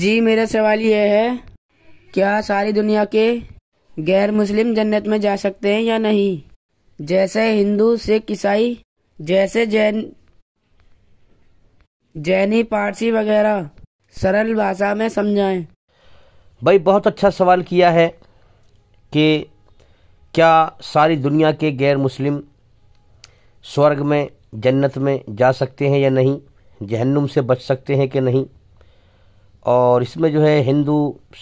जी मेरा सवाल यह है क्या सारी दुनिया के गैर मुस्लिम जन्नत में जा सकते हैं या नहीं जैसे हिंदू सिख ईसाई जैसे जैन जैनी पारसी वगैरह सरल भाषा में समझाएं भाई बहुत अच्छा सवाल किया है कि क्या सारी दुनिया के गैर मुस्लिम स्वर्ग में जन्नत में जा सकते हैं या नहीं जहन्नुम से बच सकते हैं कि नहीं और इसमें जो है हिंदू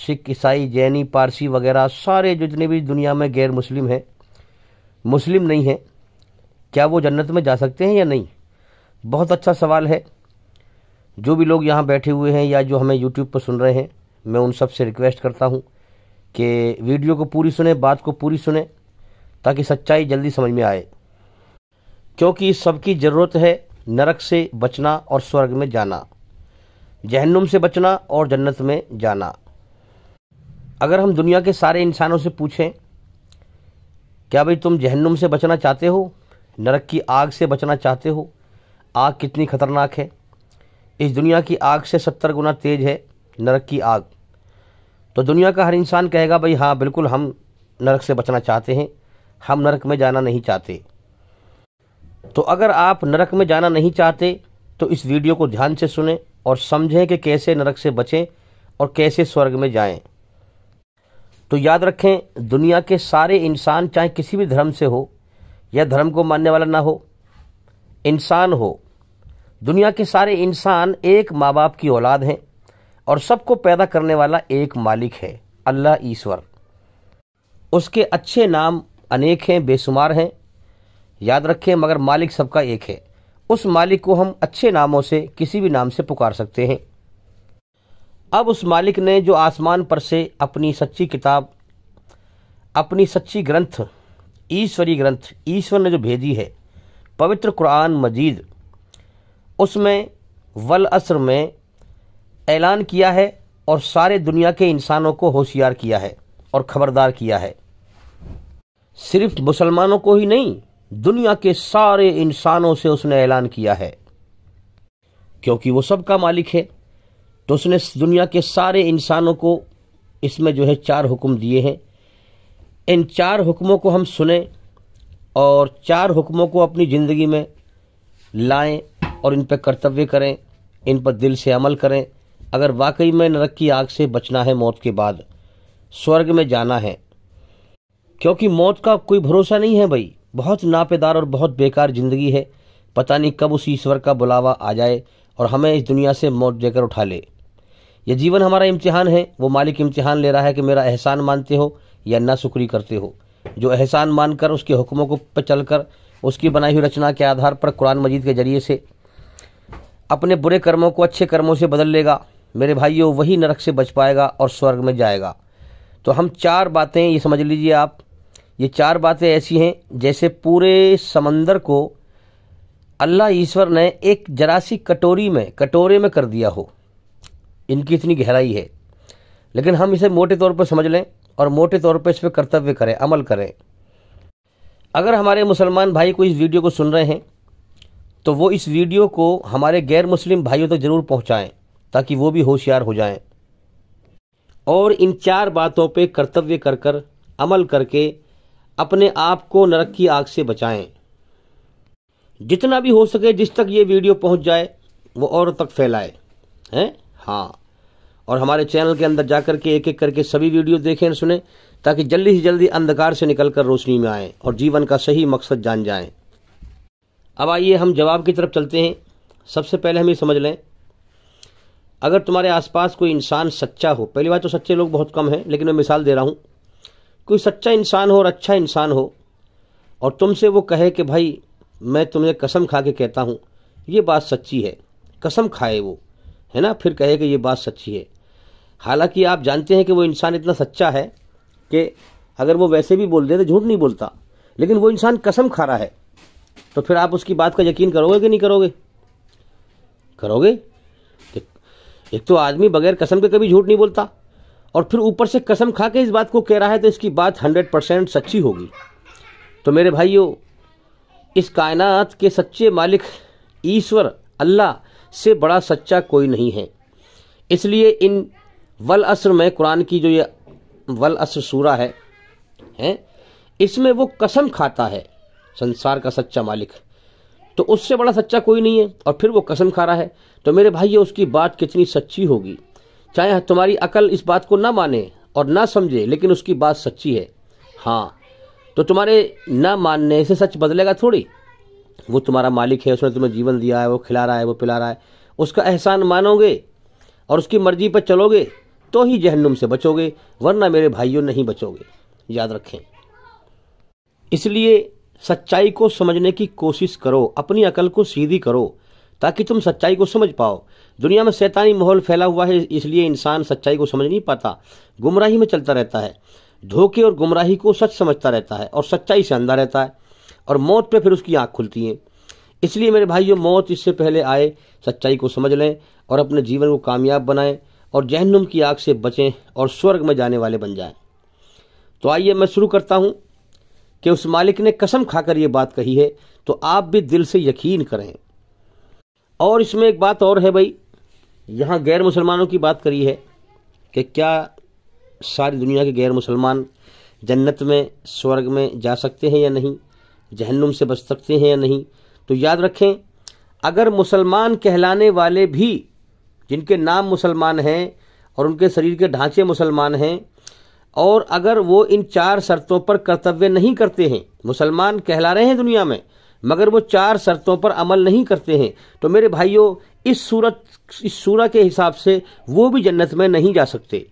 सिख ईसाई जैनी पारसी वगैरह सारे जितने भी दुनिया में गैर मुस्लिम हैं मुस्लिम नहीं हैं क्या वो जन्नत में जा सकते हैं या नहीं बहुत अच्छा सवाल है जो भी लोग यहाँ बैठे हुए हैं या जो हमें यूट्यूब पर सुन रहे हैं मैं उन सब से रिक्वेस्ट करता हूँ कि वीडियो को पूरी सुने बात को पूरी सुने ताकि सच्चाई जल्दी समझ में आए क्योंकि इस ज़रूरत है नरक से बचना और स्वर्ग में जाना जहन्नुम से बचना और जन्नत में जाना अगर हम दुनिया के सारे इंसानों से पूछें क्या भाई तुम जहन्नुम से बचना चाहते हो नरक की आग से बचना चाहते हो आग कितनी खतरनाक है इस दुनिया की आग से सत्तर गुना तेज है नरक की आग तो दुनिया का हर इंसान कहेगा भाई हाँ बिल्कुल हम नरक से बचना चाहते हैं हम नरक में जाना नहीं चाहते तो अगर आप नरक में जाना नहीं चाहते तो इस वीडियो को ध्यान से सुने और समझें कि कैसे नरक से बचें और कैसे स्वर्ग में जाएं। तो याद रखें दुनिया के सारे इंसान चाहे किसी भी धर्म से हो या धर्म को मानने वाला ना हो इंसान हो दुनिया के सारे इंसान एक माँ बाप की औलाद हैं और सबको पैदा करने वाला एक मालिक है अल्लाह ईश्वर उसके अच्छे नाम अनेक हैं बेशुमार हैं याद रखें मगर मालिक सबका एक है उस मालिक को हम अच्छे नामों से किसी भी नाम से पुकार सकते हैं अब उस मालिक ने जो आसमान पर से अपनी सच्ची किताब अपनी सच्ची ग्रंथ ईश्वरी ग्रंथ ईश्वर ने जो भेजी है पवित्र कुरान मजीद उसमें वल असर में ऐलान किया है और सारे दुनिया के इंसानों को होशियार किया है और खबरदार किया है सिर्फ मुसलमानों को ही नहीं दुनिया के सारे इंसानों से उसने ऐलान किया है क्योंकि वो सबका मालिक है तो उसने दुनिया के सारे इंसानों को इसमें जो है चार हुक्म दिए हैं इन चार हुक्मों को हम सुने और चार हुक्मों को अपनी ज़िंदगी में लाएं और इन पर कर्तव्य करें इन पर दिल से अमल करें अगर वाकई में नरक की आग से बचना है मौत के बाद स्वर्ग में जाना है क्योंकि मौत का कोई भरोसा नहीं है भाई बहुत नापेदार और बहुत बेकार ज़िंदगी है पता नहीं कब उस ईश्वर का बुलावा आ जाए और हमें इस दुनिया से मौत देकर उठा ले यह जीवन हमारा इम्तिहान है वो मालिक इम्तिहान ले रहा है कि मेरा एहसान मानते हो या ना शुक्री करते हो जो एहसान मानकर उसके हुक्मों को पर कर उसकी बनाई हुई रचना के आधार पर कुरान मजीद के जरिए से अपने बुरे कर्मों को अच्छे कर्मों से बदल लेगा मेरे भाइयों वही नरक से बच पाएगा और स्वर्ग में जाएगा तो हम चार बातें ये समझ लीजिए आप ये चार बातें ऐसी हैं जैसे पूरे समंदर को अल्लाह ईश्वर ने एक जरासी कटोरी में कटोरे में कर दिया हो इनकी इतनी गहराई है लेकिन हम इसे मोटे तौर पर समझ लें और मोटे तौर पर इस पर कर्तव्य करें अमल करें अगर हमारे मुसलमान भाई को इस वीडियो को सुन रहे हैं तो वो इस वीडियो को हमारे गैर मुस्लिम भाइयों तक तो ज़रूर पहुँचाएँ ताकि वो भी होशियार हो जाए और इन चार बातों पर कर्तव्य कर कर अमल करके अपने आप को नरक की आग से बचाएं जितना भी हो सके जिस तक ये वीडियो पहुंच जाए वो औरों तक फैलाए हैं हाँ और हमारे चैनल के अंदर जाकर के एक एक करके सभी वीडियो देखें सुने ताकि जल्दी से जल्दी अंधकार से निकलकर रोशनी में आएं और जीवन का सही मकसद जान जाएं। अब आइए हम जवाब की तरफ चलते हैं सबसे पहले हम ये समझ लें अगर तुम्हारे आसपास कोई इंसान सच्चा हो पहली बात तो सच्चे लोग बहुत कम हैं लेकिन मैं मिसाल दे रहा हूँ कोई सच्चा इंसान हो और अच्छा इंसान हो और तुमसे वो कहे कि भाई मैं तुम्हें कसम खा के कहता हूँ ये बात सच्ची है कसम खाए वो है ना फिर कहे कि ये बात सच्ची है हालांकि आप जानते हैं कि वो इंसान इतना सच्चा है कि अगर वो वैसे भी बोल दे तो झूठ नहीं बोलता लेकिन वो इंसान कसम खा रहा है तो फिर आप उसकी बात का यकीन करोगे कि नहीं करोगे करोगे एक तो आदमी बगैर कसम के कभी झूठ नहीं बोलता और फिर ऊपर से कसम खा के इस बात को कह रहा है तो इसकी बात हंड्रेड परसेंट सच्ची होगी तो मेरे भाइयों इस कायनात के सच्चे मालिक ईश्वर अल्लाह से बड़ा सच्चा कोई नहीं है इसलिए इन वल असर में कुरान की जो ये वल असर सूरा है हैं इसमें वो कसम खाता है संसार का सच्चा मालिक तो उससे बड़ा सच्चा कोई नहीं है और फिर वो कसम खा रहा है तो मेरे भाई ये उसकी बात कितनी सच्ची होगी चाहे हाँ, तुम्हारी अकल इस बात को ना माने और ना समझे लेकिन उसकी बात सच्ची है हाँ तो तुम्हारे ना मानने से सच बदलेगा थोड़ी वो तुम्हारा मालिक है उसने तुम्हें जीवन दिया है वो खिला रहा है वो पिला रहा है उसका एहसान मानोगे और उसकी मर्जी पर चलोगे तो ही जहन्नुम से बचोगे वरना मेरे भाइयों नहीं बचोगे याद रखें इसलिए सच्चाई को समझने की कोशिश करो अपनी अकल को सीधी करो ताकि तुम सच्चाई को समझ पाओ दुनिया में शैतानी माहौल फैला हुआ है इसलिए इंसान सच्चाई को समझ नहीं पाता गुमराही में चलता रहता है धोखे और गुमराही को सच समझता रहता है और सच्चाई से अंधा रहता है और मौत पे फिर उसकी आंख खुलती है इसलिए मेरे भाइयों मौत इससे पहले आए सच्चाई को समझ लें और अपने जीवन को कामयाब बनाएं और जहनुम की आग से बचें और स्वर्ग में जाने वाले बन जाएं तो आइए मैं शुरू करता हूं कि उस मालिक ने कसम खाकर ये बात कही है तो आप भी दिल से यकीन करें और इसमें एक बात और है भाई यहाँ गैर मुसलमानों की बात करी है कि क्या सारी दुनिया के गैर मुसलमान जन्नत में स्वर्ग में जा सकते हैं या नहीं जहन्नुम से बच सकते हैं या नहीं तो याद रखें अगर मुसलमान कहलाने वाले भी जिनके नाम मुसलमान हैं और उनके शरीर के ढांचे मुसलमान हैं और अगर वो इन चार शर्तों पर कर्तव्य नहीं करते हैं मुसलमान कहला रहे हैं दुनिया में मगर वो चार शर्तों पर अमल नहीं करते हैं तो मेरे भाइयों इस सूरत इस सूरा के हिसाब से वो भी जन्नत में नहीं जा सकते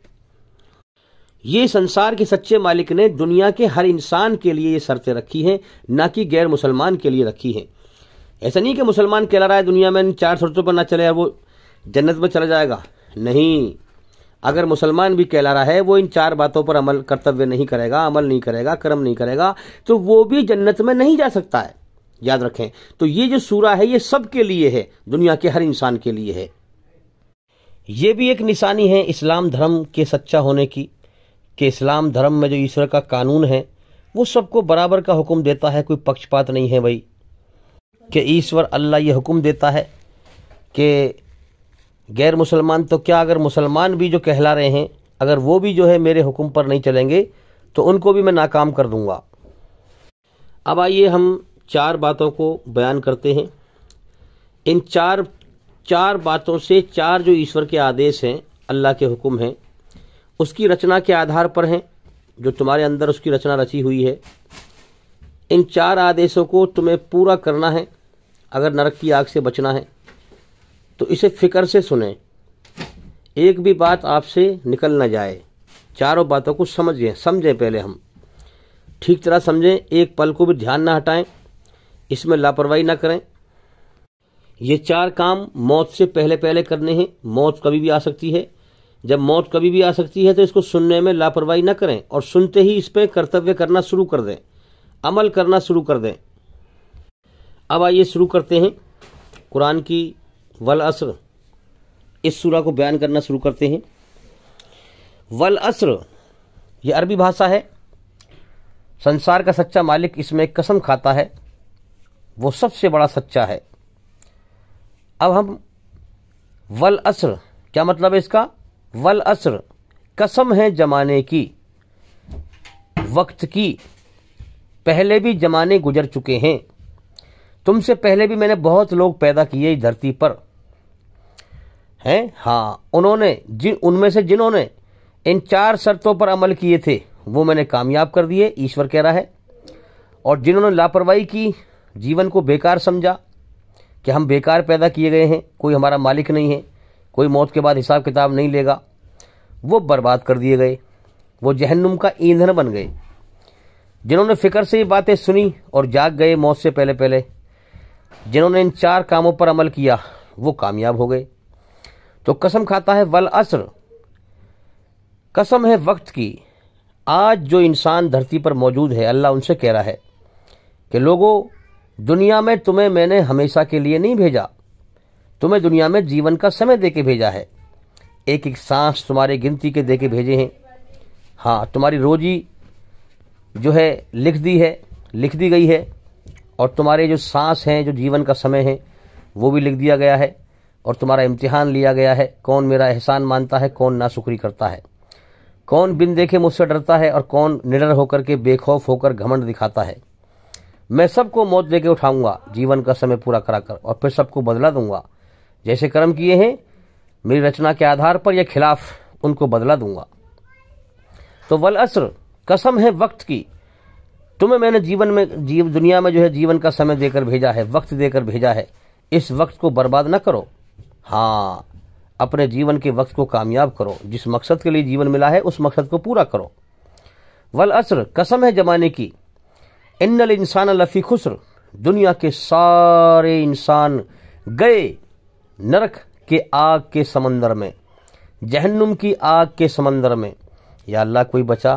ये संसार के सच्चे मालिक ने दुनिया के हर इंसान के लिए ये शर्तें रखी हैं ना कि गैर मुसलमान के लिए रखी हैं ऐसा नहीं कि मुसलमान कहला रहा है दुनिया में चार शर्तों पर ना चले और वो जन्नत में चला जाएगा नहीं अगर मुसलमान भी कहला रहा है वो इन चार बातों पर अमल कर्तव्य नहीं करेगा अमल नहीं करेगा कर्म नहीं करेगा तो वो भी जन्नत में नहीं जा सकता है याद रखें तो ये जो सूरा है ये सब के लिए है दुनिया के हर इंसान के लिए है ये भी एक निशानी है इस्लाम धर्म के सच्चा होने की कि इस्लाम धर्म में जो ईश्वर का कानून है वो सबको बराबर का हुक्म देता है कोई पक्षपात नहीं है भाई कि ईश्वर अल्लाह ये हुक्म देता है कि गैर मुसलमान तो क्या अगर मुसलमान भी जो कहला रहे हैं अगर वो भी जो है मेरे हुक्म पर नहीं चलेंगे तो उनको भी मैं नाकाम कर दूंगा अब आइए हम चार बातों को बयान करते हैं इन चार चार बातों से चार जो ईश्वर के आदेश हैं अल्लाह के हुक्म हैं उसकी रचना के आधार पर हैं जो तुम्हारे अंदर उसकी रचना रची हुई है इन चार आदेशों को तुम्हें पूरा करना है अगर नरक की आग से बचना है तो इसे फिक्र से सुने एक भी बात आपसे निकल ना जाए चारों बातों को समझें समझें पहले हम ठीक तरह समझें एक पल को भी ध्यान ना हटाएं इसमें लापरवाही ना करें ये चार काम मौत से पहले पहले करने हैं मौत कभी भी आ सकती है जब मौत कभी भी आ सकती है तो इसको सुनने में लापरवाही न करें और सुनते ही इस पर कर्तव्य करना शुरू कर दें अमल करना शुरू कर दें अब आइए शुरू करते हैं कुरान की वल असर इस सूरा को बयान करना शुरू करते हैं वल असर यह अरबी भाषा है संसार का सच्चा मालिक इसमें कसम खाता है वो सबसे बड़ा सच्चा है अब हम वल असर क्या मतलब है इसका वल असर कसम है जमाने की वक्त की पहले भी जमाने गुजर चुके हैं तुमसे पहले भी मैंने बहुत लोग पैदा किए इस धरती पर हैं हाँ उन्होंने जिन उनमें से जिन्होंने इन चार शर्तों पर अमल किए थे वो मैंने कामयाब कर दिए ईश्वर कह रहा है और जिन्होंने लापरवाही की जीवन को बेकार समझा कि हम बेकार पैदा किए गए हैं कोई हमारा मालिक नहीं है कोई मौत के बाद हिसाब किताब नहीं लेगा वो बर्बाद कर दिए गए वो जहन्नुम का ईंधन बन गए जिन्होंने फिक्र से ये बातें सुनी और जाग गए मौत से पहले पहले जिन्होंने इन चार कामों पर अमल किया वो कामयाब हो गए तो कसम खाता है वल असर कसम है वक्त की आज जो इंसान धरती पर मौजूद है अल्लाह उनसे कह रहा है कि लोगों दुनिया में तुम्हें मैंने हमेशा के लिए नहीं भेजा तुम्हें दुनिया में जीवन का समय दे के भेजा है एक एक सांस तुम्हारे गिनती के दे के भेजे हैं हाँ तुम्हारी रोजी जो है लिख दी है लिख दी गई है और तुम्हारे जो सांस हैं जो जीवन का समय है वो भी लिख दिया गया है और तुम्हारा इम्तिहान लिया गया है कौन मेरा एहसान मानता है कौन नाशुक्री करता है कौन बिन देखे मुझसे डरता है और कौन निडर होकर के बेखौफ होकर घमंड दिखाता है मैं सबको मौत लेके उठाऊंगा जीवन का समय पूरा कराकर और फिर सबको बदला दूंगा जैसे कर्म किए हैं मेरी रचना के आधार पर या खिलाफ उनको बदला दूंगा तो वल असर कसम है वक्त की तुम्हें मैंने जीवन में जीव दुनिया में जो है जीवन का समय देकर भेजा है वक्त देकर भेजा है इस वक्त को बर्बाद न करो हाँ अपने जीवन के वक्त को कामयाब करो जिस मकसद के लिए जीवन मिला है उस मकसद को पूरा करो वल असर कसम है जमाने की इन्नल इंसान लफ़ी खुसर दुनिया के सारे इंसान गए नरक के आग के समंदर में जहन्नुम की आग के समंदर में या अल्लाह कोई बचा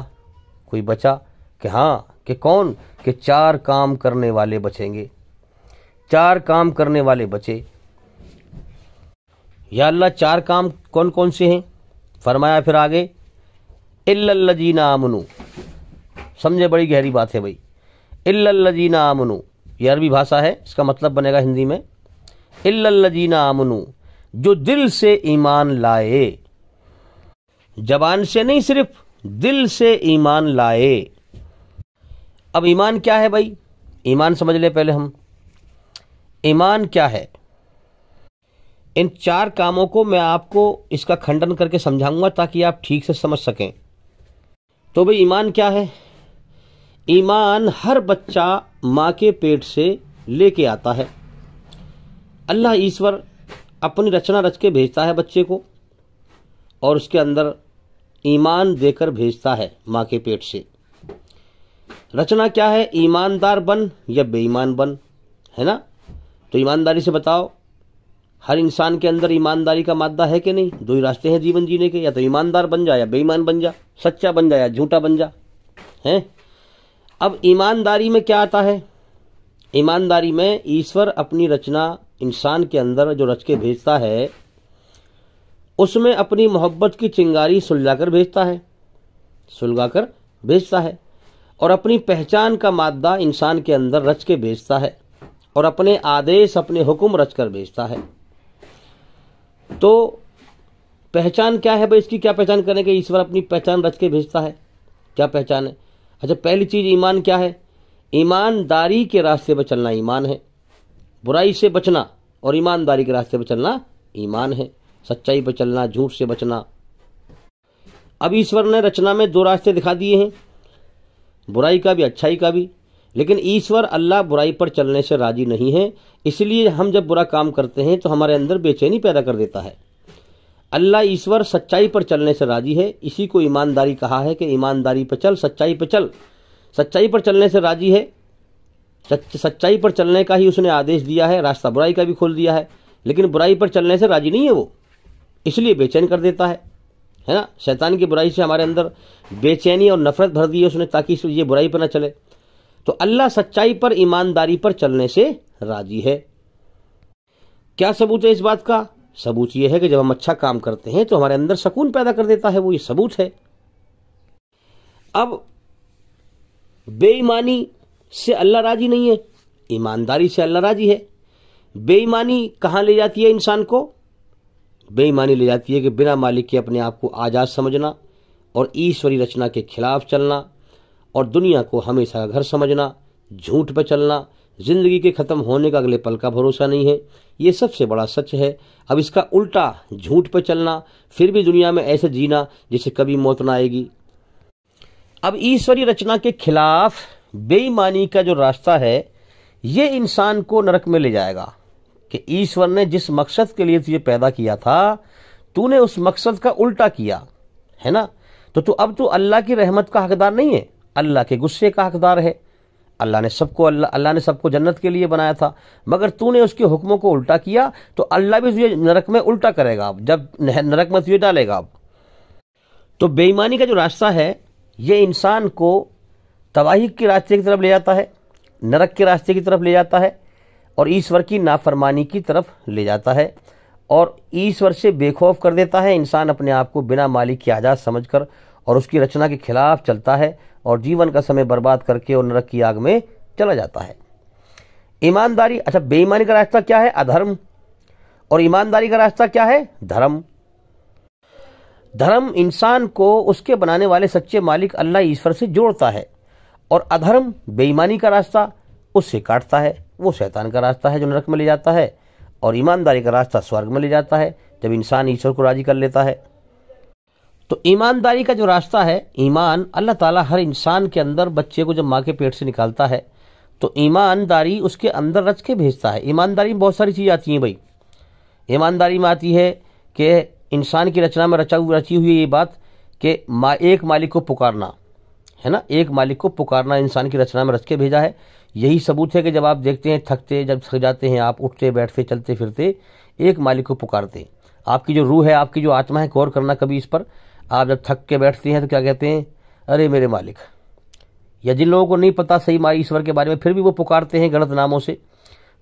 कोई बचा कि हाँ कि कौन कि चार काम करने वाले बचेंगे चार काम करने वाले बचे या अल्लाह चार काम कौन कौन से हैं फरमाया फिर आगे इल्लल्लजीना आमनू समझे बड़ी गहरी बात है भाई इल्लल्लजीना आमनु ये अरबी भाषा है इसका मतलब बनेगा हिंदी में इल्लल्लजीना आमनु जो दिल से ईमान लाए जबान से नहीं सिर्फ दिल से ईमान लाए अब ईमान क्या है भाई ईमान समझ ले पहले हम ईमान क्या है इन चार कामों को मैं आपको इसका खंडन करके समझाऊंगा ताकि आप ठीक से समझ सकें तो भाई ईमान क्या है ईमान हर बच्चा माँ के पेट से लेके आता है अल्लाह ईश्वर अपनी रचना रच के भेजता है बच्चे को और उसके अंदर ईमान देकर भेजता है माँ के पेट से रचना क्या है ईमानदार बन या बेईमान बन है ना तो ईमानदारी से बताओ हर इंसान के अंदर ईमानदारी का मादा है कि नहीं दो ही रास्ते हैं जीवन जीने के या तो ईमानदार बन जा या बेईमान बन जा सच्चा बन जा या झूठा बन जा हैं अब ईमानदारी में क्या आता है ईमानदारी में ईश्वर अपनी रचना इंसान के अंदर जो रच के भेजता है उसमें अपनी मोहब्बत की चिंगारी सुलझाकर भेजता है सुलगाकर भेजता है और अपनी पहचान का मादा इंसान के अंदर रच के भेजता है और अपने आदेश अपने हुक्म रच कर भेजता है तो पहचान क्या है भाई इसकी क्या पहचान करेंगे ईश्वर अपनी पहचान रच के भेजता है क्या पहचान है अच्छा पहली चीज ईमान क्या है ईमानदारी के रास्ते पर चलना ईमान है बुराई से बचना और ईमानदारी के रास्ते पर चलना ईमान है सच्चाई पर चलना झूठ से बचना अब ईश्वर ने रचना में दो रास्ते दिखा दिए हैं बुराई का भी अच्छाई का भी लेकिन ईश्वर अल्लाह बुराई पर चलने से राजी नहीं है इसलिए हम जब बुरा काम करते हैं तो हमारे अंदर बेचैनी पैदा कर देता है अल्लाह ईश्वर सच्चाई पर चलने से राजी है इसी को ईमानदारी कहा है कि ईमानदारी पर चल सच्चाई पर चल सच्चाई पर चलने से राजी है सच, सच्चाई पर चलने का ही उसने आदेश दिया है रास्ता बुराई का भी खोल दिया है लेकिन बुराई पर चलने से राजी नहीं है वो इसलिए बेचैन कर देता है है ना शैतान की बुराई से हमारे अंदर बेचैनी और नफरत भर दी है उसने ताकि ये बुराई पर ना चले तो अल्लाह सच्चाई पर ईमानदारी पर चलने से राजी है क्या सबूत है इस बात का सबूत यह है कि जब हम अच्छा काम करते हैं तो हमारे अंदर सुकून पैदा कर देता है वो ये सबूत है अब बेईमानी से अल्लाह राजी नहीं है ईमानदारी से अल्लाह राजी है बेईमानी कहाँ ले जाती है इंसान को बेईमानी ले जाती है कि बिना मालिक के अपने आप को आज़ाद समझना और ईश्वरी रचना के खिलाफ चलना और दुनिया को हमेशा घर समझना झूठ पर चलना जिंदगी के खत्म होने का अगले पल का भरोसा नहीं है ये सबसे बड़ा सच है अब इसका उल्टा झूठ पर चलना फिर भी दुनिया में ऐसे जीना जिसे कभी मौत ना आएगी अब ईश्वरीय रचना के खिलाफ बेईमानी का जो रास्ता है ये इंसान को नरक में ले जाएगा कि ईश्वर ने जिस मकसद के लिए तुझे पैदा किया था तूने उस मकसद का उल्टा किया है ना तो तू अब तू अल्लाह की रहमत का हकदार नहीं है अल्लाह के गुस्से का हकदार है अल्लाह ने सबको अल्लाह अल्ला ने सबको जन्नत के लिए बनाया था मगर तूने उसके हुक्मों को उल्टा किया तो अल्लाह भी तुझे नरक में उल्टा करेगा जब नरक में तुझे डालेगा आप तो बेईमानी का जो रास्ता है ये इंसान को तबाही के रास्ते की तरफ ले जाता है नरक के रास्ते की तरफ ले जाता है और ईश्वर की नाफरमानी की तरफ ले जाता है और ईश्वर से बेखौफ कर देता है इंसान अपने आप को बिना मालिक की आज़ाद समझकर और उसकी रचना के खिलाफ चलता है और जीवन का समय बर्बाद करके और नरक की आग में चला जाता है ईमानदारी अच्छा बेईमानी का रास्ता क्या है अधर्म और ईमानदारी का रास्ता क्या है धर्म धर्म इंसान को उसके बनाने वाले सच्चे मालिक अल्लाह ईश्वर से जोड़ता है और अधर्म बेईमानी का रास्ता उससे काटता है वो शैतान का रास्ता है जो नरक में ले जाता है और ईमानदारी का रास्ता स्वर्ग में ले जाता है जब इंसान ईश्वर को राजी कर लेता है तो ईमानदारी का जो रास्ता है ईमान अल्लाह ताला हर इंसान के अंदर बच्चे को जब माँ के पेट से निकालता है तो ईमानदारी उसके अंदर रच के भेजता है ईमानदारी में बहुत सारी चीज़ें आती हैं भाई ईमानदारी में आती है कि इंसान की रचना में रचा रची हुई ये बात कि मा एक मालिक को पुकारना है ना एक मालिक को पुकारना इंसान की रचना में रच के भेजा है यही सबूत है कि जब आप देखते हैं थकते जब थक जाते हैं आप उठते बैठते चलते फिरते एक मालिक को पुकारते आपकी जो रूह है आपकी जो आत्मा है गौर करना कभी इस पर आप जब थक के बैठते हैं तो क्या कहते हैं अरे मेरे मालिक या जिन लोगों को नहीं पता सही माई ईश्वर के बारे में फिर भी वो पुकारते हैं गलत नामों से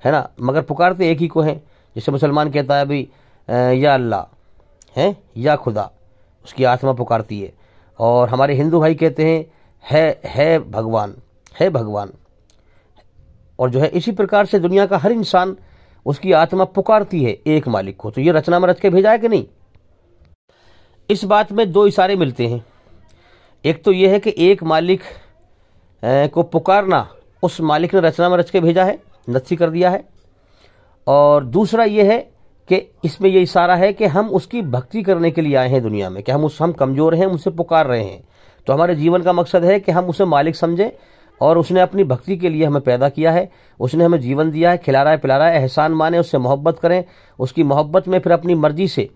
है ना मगर पुकारते एक ही को हैं जैसे मुसलमान कहता है भाई या अल्लाह है या खुदा उसकी आत्मा पुकारती है और हमारे हिंदू भाई कहते हैं है है भगवान है भगवान और जो है इसी प्रकार से दुनिया का हर इंसान उसकी आत्मा पुकारती है एक मालिक को तो ये रचना में रच के भेजा है कि नहीं इस बात में दो इशारे मिलते हैं एक तो यह है कि एक मालिक को पुकारना उस मालिक ने रचना में रच के भेजा है नस्सी कर दिया है और दूसरा यह है कि इसमें यह इशारा है कि हम उसकी भक्ति करने के लिए आए हैं दुनिया में कि हम उस हम कमज़ोर हैं उसे पुकार रहे हैं तो हमारे जीवन का मकसद है कि हम उसे मालिक समझें और उसने अपनी भक्ति के लिए हमें पैदा किया है उसने हमें जीवन दिया है खिला रहा है पिला रहा है एहसान माने उससे मोहब्बत करें उसकी मोहब्बत में फिर अपनी मर्जी से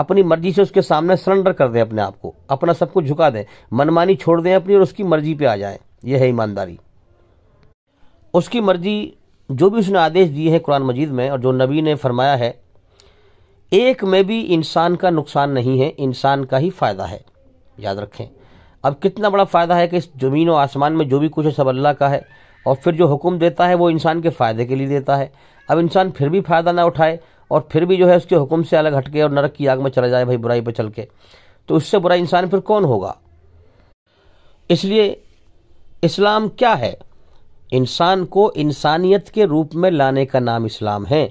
अपनी मर्जी से उसके सामने सरेंडर कर दें अपने आप को अपना सब कुछ झुका दें मनमानी छोड़ दें अपनी और उसकी मर्जी पे आ जाएं यह है ईमानदारी उसकी मर्जी जो भी उसने आदेश दिए हैं कुरान मजीद में और जो नबी ने फरमाया है एक में भी इंसान का नुकसान नहीं है इंसान का ही फ़ायदा है याद रखें अब कितना बड़ा फ़ायदा है कि इस ज़मीन और आसमान में जो भी कुछ है सब अल्लाह का है और फिर जो हुक्म देता है वो इंसान के फ़ायदे के लिए देता है अब इंसान फिर भी फ़ायदा ना उठाए और फिर भी जो है उसके हुक्म से अलग हटके और नरक की आग में चला जाए भाई बुराई पर चल के तो उससे बुरा इंसान फिर कौन होगा इसलिए इस्लाम क्या है इंसान को इंसानियत के रूप में लाने का नाम इस्लाम है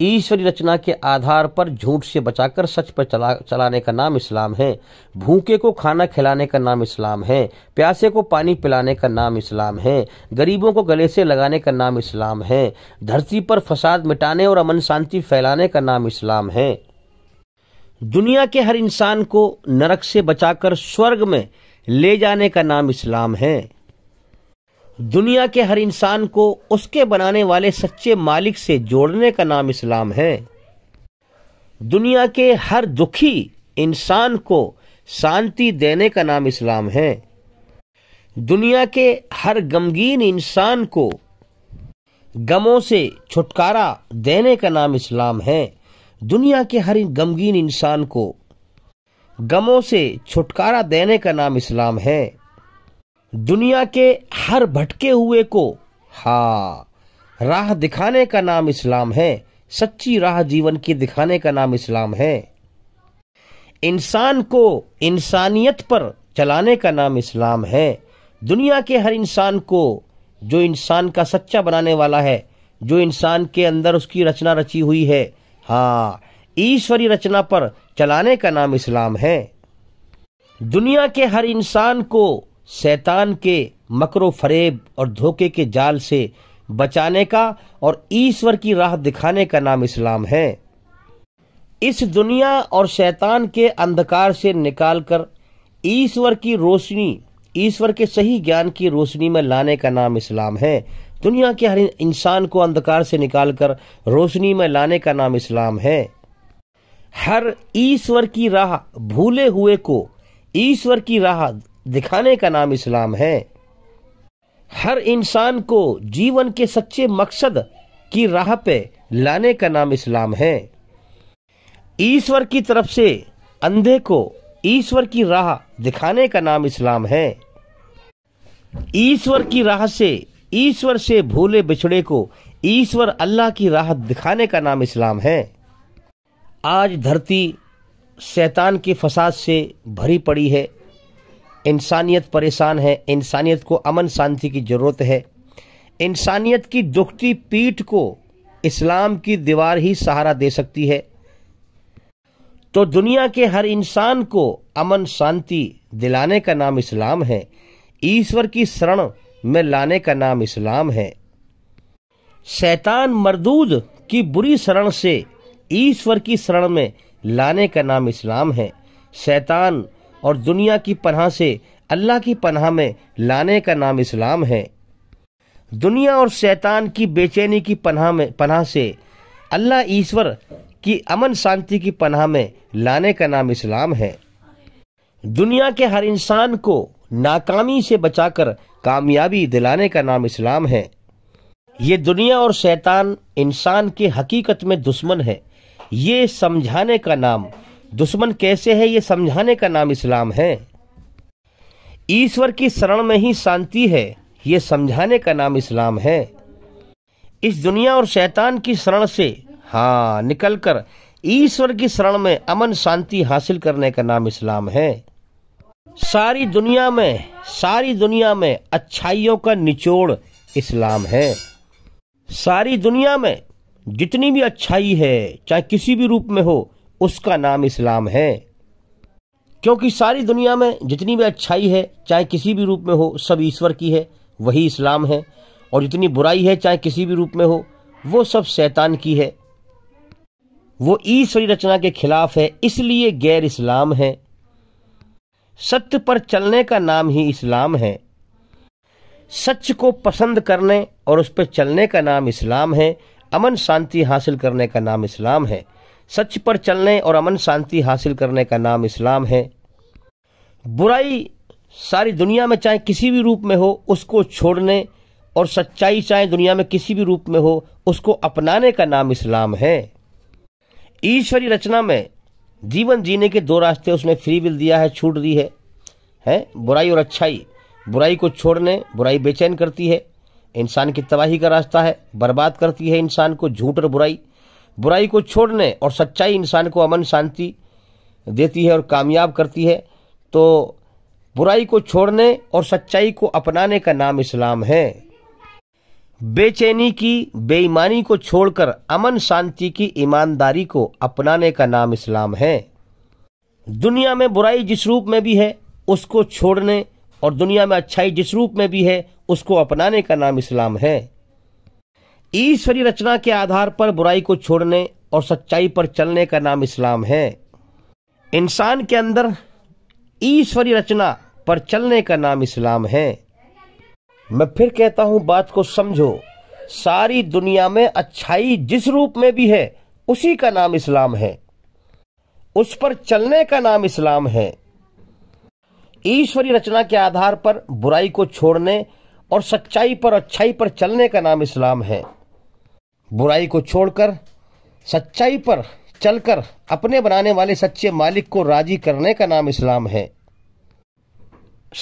ईश्वरी रचना के आधार पर झूठ से बचाकर सच पर चला चलाने का नाम इस्लाम है भूखे को खाना खिलाने का नाम इस्लाम है प्यासे को पानी पिलाने का नाम इस्लाम है गरीबों को गले से लगाने का नाम इस्लाम है धरती पर फसाद मिटाने और अमन शांति फैलाने का नाम इस्लाम है दुनिया के हर इंसान को नरक से बचाकर स्वर्ग में ले जाने का नाम इस्लाम है दुनिया के हर इंसान को उसके बनाने वाले सच्चे मालिक से जोड़ने का नाम इस्लाम है दुनिया के हर दुखी इंसान को शांति देने का नाम इस्लाम है दुनिया के हर गमगीन इंसान को गमों से छुटकारा देने का नाम इस्लाम है दुनिया के हर गमगीन इंसान को गमों से छुटकारा देने का नाम इस्लाम है दुनिया के हर भटके हुए को हा राह दिखाने का नाम इस्लाम है सच्ची राह जीवन की दिखाने का नाम इस्लाम है इंसान को इंसानियत पर चलाने का नाम इस्लाम है दुनिया के हर इंसान को जो इंसान का सच्चा बनाने वाला है जो इंसान के अंदर उसकी रचना रची हुई है हाँ ईश्वरी रचना पर चलाने का नाम इस्लाम है दुनिया के हर इंसान को शैतान के मकरो फरेब और धोखे के जाल से बचाने का और ईश्वर की राह दिखाने का नाम इस्लाम है इस दुनिया और शैतान के अंधकार से निकालकर ईश्वर की रोशनी ईश्वर के सही ज्ञान की रोशनी में लाने का नाम इस्लाम है दुनिया के हर इंसान को अंधकार से निकालकर रोशनी में लाने का नाम इस्लाम है हर ईश्वर की राह भूले हुए को ईश्वर की राह दिखाने का नाम इस्लाम है हर इंसान को जीवन के सच्चे मकसद की राह पे लाने का नाम इस्लाम है ईश्वर की तरफ से अंधे को ईश्वर की राह दिखाने का नाम इस्लाम है ईश्वर की राह से ईश्वर से भूले बिछड़े को ईश्वर अल्लाह की राह दिखाने का नाम इस्लाम है आज धरती शैतान के फसाद से भरी पड़ी है इंसानियत परेशान है इंसानियत को अमन शांति की ज़रूरत है इंसानियत की दुखती पीठ को इस्लाम की दीवार ही सहारा दे सकती है तो दुनिया के हर इंसान को अमन शांति दिलाने का नाम इस्लाम है ईश्वर की शरण में लाने का नाम इस्लाम है शैतान मरदूद की बुरी शरण से ईश्वर की शरण में लाने का नाम इस्लाम है शैतान और दुनिया की पनाह से अल्लाह की पनाह में लाने का नाम इस्लाम है दुनिया और शैतान की बेचैनी की पनाह में पनाह से अल्लाह ईश्वर की अमन शांति की पनाह में लाने का नाम इस्लाम है दुनिया के हर इंसान को नाकामी से बचाकर कामयाबी दिलाने का नाम इस्लाम है ये दुनिया और शैतान इंसान के हकीकत में दुश्मन है ये समझाने का नाम दुश्मन कैसे है ये समझाने का नाम इस्लाम है ईश्वर की शरण में ही शांति है ये समझाने का नाम इस्लाम है इस दुनिया और शैतान की शरण से हाँ निकलकर ईश्वर की शरण में अमन शांति हासिल करने का नाम इस्लाम है सारी दुनिया में सारी दुनिया में अच्छाइयों का निचोड़ इस्लाम है सारी दुनिया में जितनी भी अच्छाई है चाहे किसी भी रूप में हो उसका नाम इस्लाम है क्योंकि सारी दुनिया में जितनी भी अच्छाई है चाहे किसी भी रूप में हो सब ईश्वर की है वही इस्लाम है और जितनी बुराई है चाहे किसी भी रूप में हो वो सब शैतान की है वो ईश्वरी रचना के खिलाफ है इसलिए गैर इस्लाम है सत्य पर चलने का नाम ही इस्लाम है सच को पसंद करने और उस पर चलने का नाम इस्लाम है अमन शांति हासिल करने का नाम इस्लाम है सच पर चलने और अमन शांति हासिल करने का नाम इस्लाम है बुराई सारी दुनिया में चाहे किसी भी रूप में हो उसको छोड़ने और सच्चाई चाहे दुनिया में किसी भी रूप में हो उसको अपनाने का नाम इस्लाम है ईश्वरी रचना में जीवन जीने के दो रास्ते उसने फ्री विल दिया है छूट दी है है बुराई और अच्छाई बुराई को छोड़ने बुराई बेचैन करती है इंसान की तबाही का रास्ता है बर्बाद करती है इंसान को झूठ और बुराई बुराई को छोड़ने और सच्चाई इंसान को अमन शांति देती है और कामयाब करती है तो बुराई को छोड़ने और सच्चाई को अपनाने का नाम इस्लाम है बेचैनी की बेईमानी को छोड़कर अमन शांति की ईमानदारी को अपनाने का नाम इस्लाम है दुनिया में बुराई जिस रूप में भी है उसको छोड़ने और दुनिया में अच्छाई जिस रूप में भी है उसको अपनाने का नाम इस्लाम है ईश्वरी रचना के आधार पर बुराई को छोड़ने और सच्चाई पर चलने का नाम इस्लाम है इंसान के अंदर ईश्वरी रचना पर चलने का नाम इस्लाम है मैं फिर कहता हूं बात को समझो सारी दुनिया में अच्छाई जिस रूप में भी है उसी का नाम इस्लाम है उस पर चलने का नाम इस्लाम है ईश्वरी रचना के आधार पर बुराई को छोड़ने और सच्चाई पर अच्छाई पर चलने का नाम इस्लाम है बुराई को छोड़कर सच्चाई पर चलकर अपने बनाने वाले सच्चे मालिक को राजी करने का नाम इस्लाम है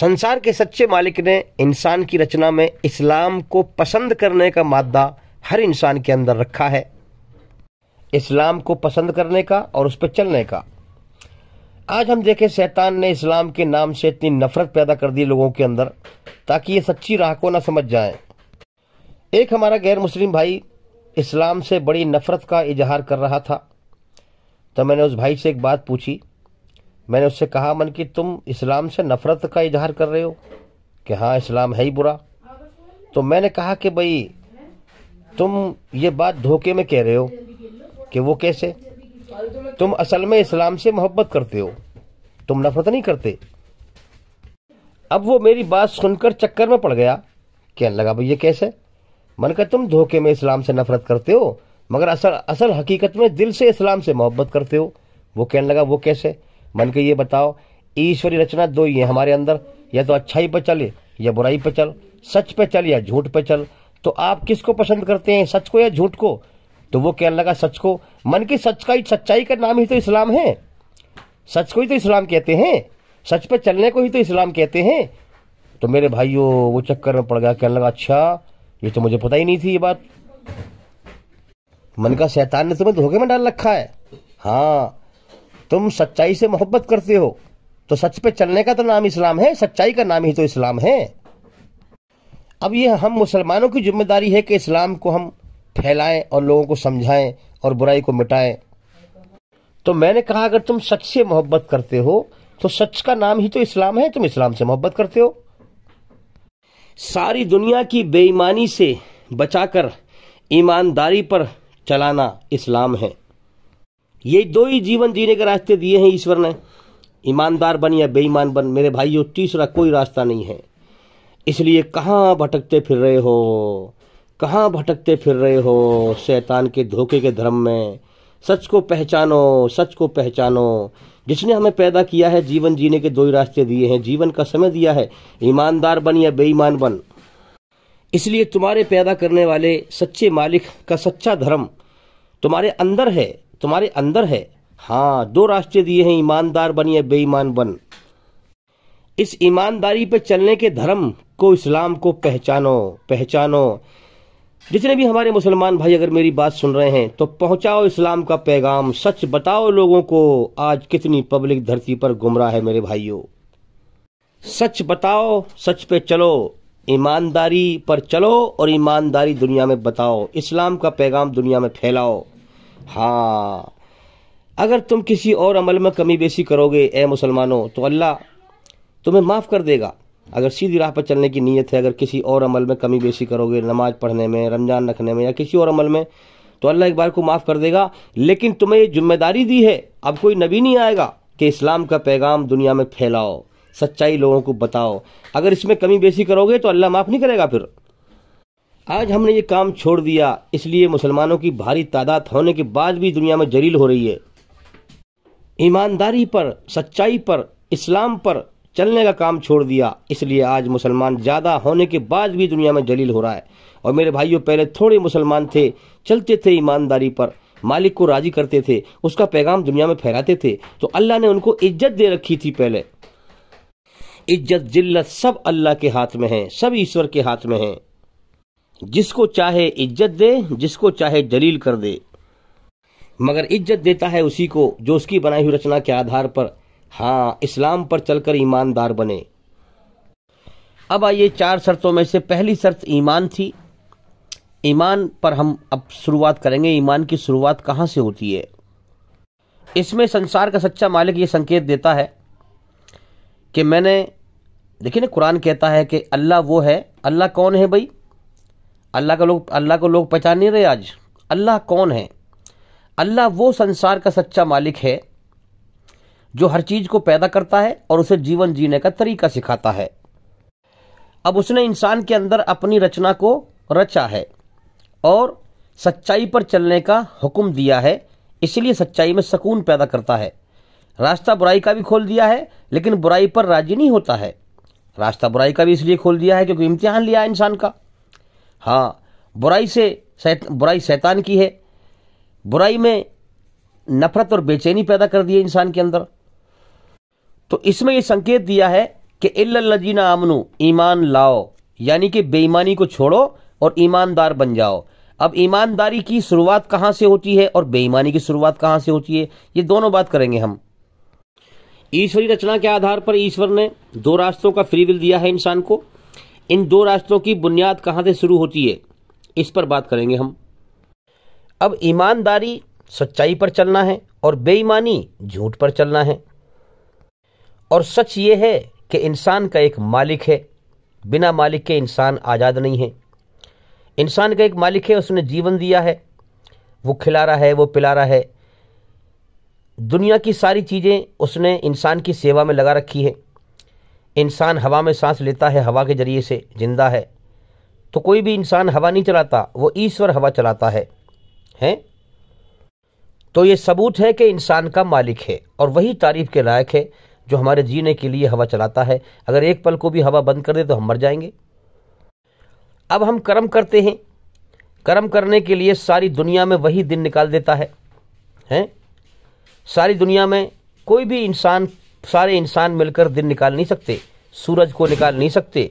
संसार के सच्चे मालिक ने इंसान की रचना में इस्लाम को पसंद करने का मादा हर इंसान के अंदर रखा है इस्लाम को पसंद करने का और उस पर चलने का आज हम देखें शैतान ने इस्लाम के नाम से इतनी नफरत पैदा कर दी लोगों के अंदर ताकि ये सच्ची राह को ना समझ जाएं। एक हमारा गैर मुस्लिम भाई इस्लाम से बड़ी नफ़रत का इजहार कर रहा था तो मैंने उस भाई से एक बात पूछी मैंने उससे कहा मन कि तुम इस्लाम से नफ़रत का इजहार कर रहे हो कि हाँ इस्लाम है ही बुरा तो मैंने कहा कि भाई तुम ये बात धोखे में कह रहे हो कि वो कैसे तुम असल में इस्लाम से मोहब्बत करते हो तुम नफ़रत नहीं करते अब वो मेरी बात सुनकर चक्कर में पड़ गया कहने लगा भाई ये कैसे मन का तुम धोखे में इस्लाम से नफरत करते हो मगर असल असल हकीकत में दिल से इस्लाम से मोहब्बत करते हो वो कहने लगा वो कैसे मन के ये बताओ ईश्वरी रचना दो ही है हमारे अंदर या तो अच्छाई पर चले या बुराई पर चल सच पे चल या झूठ पे चल तो आप किसको पसंद करते हैं सच को या झूठ को तो वो कहने लगा सच को मन की सच का ही सच्चाई का नाम ही तो इस्लाम है सच को ही तो इस्लाम कहते हैं सच पे चलने को ही तो इस्लाम कहते हैं तो मेरे भाइयों वो चक्कर में पड़ गया कहने लगा अच्छा ये तो मुझे पता ही नहीं थी ये बात मन का शैतान ने तुम्हें धोखे में डाल रखा है हाँ तुम सच्चाई से मोहब्बत करते हो तो सच पे चलने का तो नाम इस्लाम है सच्चाई का नाम ही तो इस्लाम है अब यह हम मुसलमानों की जिम्मेदारी है कि इस्लाम को हम फैलाएं और लोगों को समझाएं और बुराई को मिटाएं तो मैंने कहा अगर तुम सच से मोहब्बत करते हो तो सच का नाम ही तो इस्लाम है तुम इस्लाम से मोहब्बत करते हो सारी दुनिया की बेईमानी से बचाकर ईमानदारी पर चलाना इस्लाम है ये दो ही जीवन जीने के रास्ते दिए हैं ईश्वर ने ईमानदार बन या बेईमान बन मेरे भाइयों तीसरा कोई रास्ता नहीं है इसलिए कहाँ भटकते फिर रहे हो कहाँ भटकते फिर रहे हो शैतान के धोखे के धर्म में सच को पहचानो सच को पहचानो जिसने हमें पैदा किया है जीवन जीने के दो ही रास्ते दिए हैं जीवन का समय दिया है ईमानदार बन या बेईमान बन इसलिए तुम्हारे पैदा करने वाले सच्चे मालिक का सच्चा धर्म तुम्हारे अंदर है तुम्हारे अंदर है हाँ दो रास्ते दिए हैं ईमानदार बन या बेईमान बन इस ईमानदारी पर चलने के धर्म को इस्लाम को पहचानो पहचानो जितने भी हमारे मुसलमान भाई अगर मेरी बात सुन रहे हैं तो पहुंचाओ इस्लाम का पैगाम सच बताओ लोगों को आज कितनी पब्लिक धरती पर गुमराह है मेरे भाइयों सच बताओ सच पे चलो ईमानदारी पर चलो और ईमानदारी दुनिया में बताओ इस्लाम का पैगाम दुनिया में फैलाओ हाँ अगर तुम किसी और अमल में कमी बेसी करोगे ए मुसलमानों तो अल्लाह तुम्हें माफ़ कर देगा अगर सीधी राह पर चलने की नीयत है अगर किसी और अमल में कमी बेशी करोगे नमाज पढ़ने में रमज़ान रखने में या किसी और अमल में तो अल्लाह एक बार को माफ़ कर देगा लेकिन तुम्हें ये जिम्मेदारी दी है अब कोई नबी नहीं आएगा कि इस्लाम का पैगाम दुनिया में फैलाओ सच्चाई लोगों को बताओ अगर इसमें कमी बेशी करोगे तो अल्लाह माफ़ नहीं करेगा फिर आज हमने ये काम छोड़ दिया इसलिए मुसलमानों की भारी तादाद होने के बाद भी दुनिया में जलील हो रही है ईमानदारी पर सच्चाई पर इस्लाम पर चलने का काम छोड़ दिया इसलिए आज मुसलमान ज़्यादा होने के बाद भी दुनिया में जलील हो रहा है और मेरे भाइयों पहले थोड़े मुसलमान थे चलते थे ईमानदारी पर मालिक को राजी करते थे उसका पैगाम दुनिया में फहराते थे तो अल्लाह ने उनको इज्जत दे रखी थी पहले इज्जत जिल्लत सब अल्लाह के हाथ में है सब ईश्वर के हाथ में है जिसको चाहे इज्जत दे जिसको चाहे जलील कर दे मगर इज्जत देता है उसी को जो उसकी बनाई हुई रचना के आधार पर हाँ इस्लाम पर चलकर ईमानदार बने अब आइए चार शर्तों में से पहली शर्त ईमान थी ईमान पर हम अब शुरुआत करेंगे ईमान की शुरुआत कहाँ से होती है इसमें संसार का सच्चा मालिक ये संकेत देता है कि मैंने देखिए ना कुरान कहता है कि अल्लाह वो है अल्लाह कौन है भाई अल्लाह का लोग अल्लाह को लोग पहचान नहीं रहे आज अल्लाह कौन है अल्लाह वो संसार का सच्चा मालिक है जो हर चीज को पैदा करता है और उसे जीवन जीने का तरीका सिखाता है अब उसने इंसान के अंदर अपनी रचना को रचा है और सच्चाई पर चलने का हुक्म दिया है इसलिए सच्चाई में सुकून पैदा करता है रास्ता बुराई का भी खोल दिया है लेकिन बुराई पर राजी नहीं होता है रास्ता बुराई का भी इसलिए खोल दिया है क्योंकि इम्तिहान लिया है इंसान का हाँ बुराई से सैत, बुराई शैतान की है बुराई में नफरत और बेचैनी पैदा कर दी है इंसान के अंदर तो इसमें यह संकेत दिया है कि इल्लजीना आमनु ईमान लाओ यानी कि बेईमानी को छोड़ो और ईमानदार बन जाओ अब ईमानदारी की शुरुआत कहां से होती है और बेईमानी की शुरुआत कहां से होती है ये दोनों बात करेंगे हम ईश्वरी रचना के आधार पर ईश्वर ने दो रास्तों का फ्री विल दिया है इंसान को इन दो रास्तों की बुनियाद कहां से शुरू होती है इस पर बात करेंगे हम अब ईमानदारी सच्चाई पर चलना है और बेईमानी झूठ पर चलना है और सच ये है कि इंसान का एक मालिक है बिना मालिक के इंसान आज़ाद नहीं है इंसान का एक मालिक है उसने जीवन दिया है वो खिला रहा है वो पिला रहा है दुनिया की सारी चीज़ें उसने इंसान की सेवा में लगा रखी है इंसान हवा में सांस लेता है हवा के ज़रिए से ज़िंदा है तो कोई भी इंसान हवा नहीं चलाता वो ईश्वर हवा चलाता है हैं तो ये सबूत है कि इंसान का मालिक है और वही तारीफ के लायक है जो हमारे जीने के लिए हवा चलाता है अगर एक पल को भी हवा बंद कर दे तो हम मर जाएंगे अब हम कर्म करते हैं कर्म करने के लिए सारी दुनिया में वही दिन निकाल देता है हैं सारी दुनिया में कोई भी इंसान सारे इंसान मिलकर दिन निकाल नहीं सकते सूरज को निकाल नहीं सकते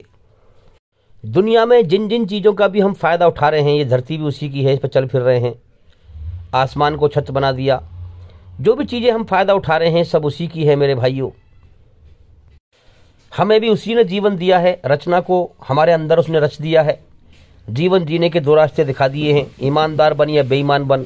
दुनिया में जिन जिन चीज़ों का भी हम फ़ायदा उठा रहे हैं ये धरती भी उसी की है इस पर चल फिर रहे हैं आसमान को छत बना दिया जो भी चीज़ें हम फ़ायदा उठा रहे हैं सब उसी की है मेरे भाइयों हमें भी उसी ने जीवन दिया है रचना को हमारे अंदर उसने रच दिया है जीवन जीने के दो रास्ते दिखा दिए हैं ईमानदार बन या बेईमान बन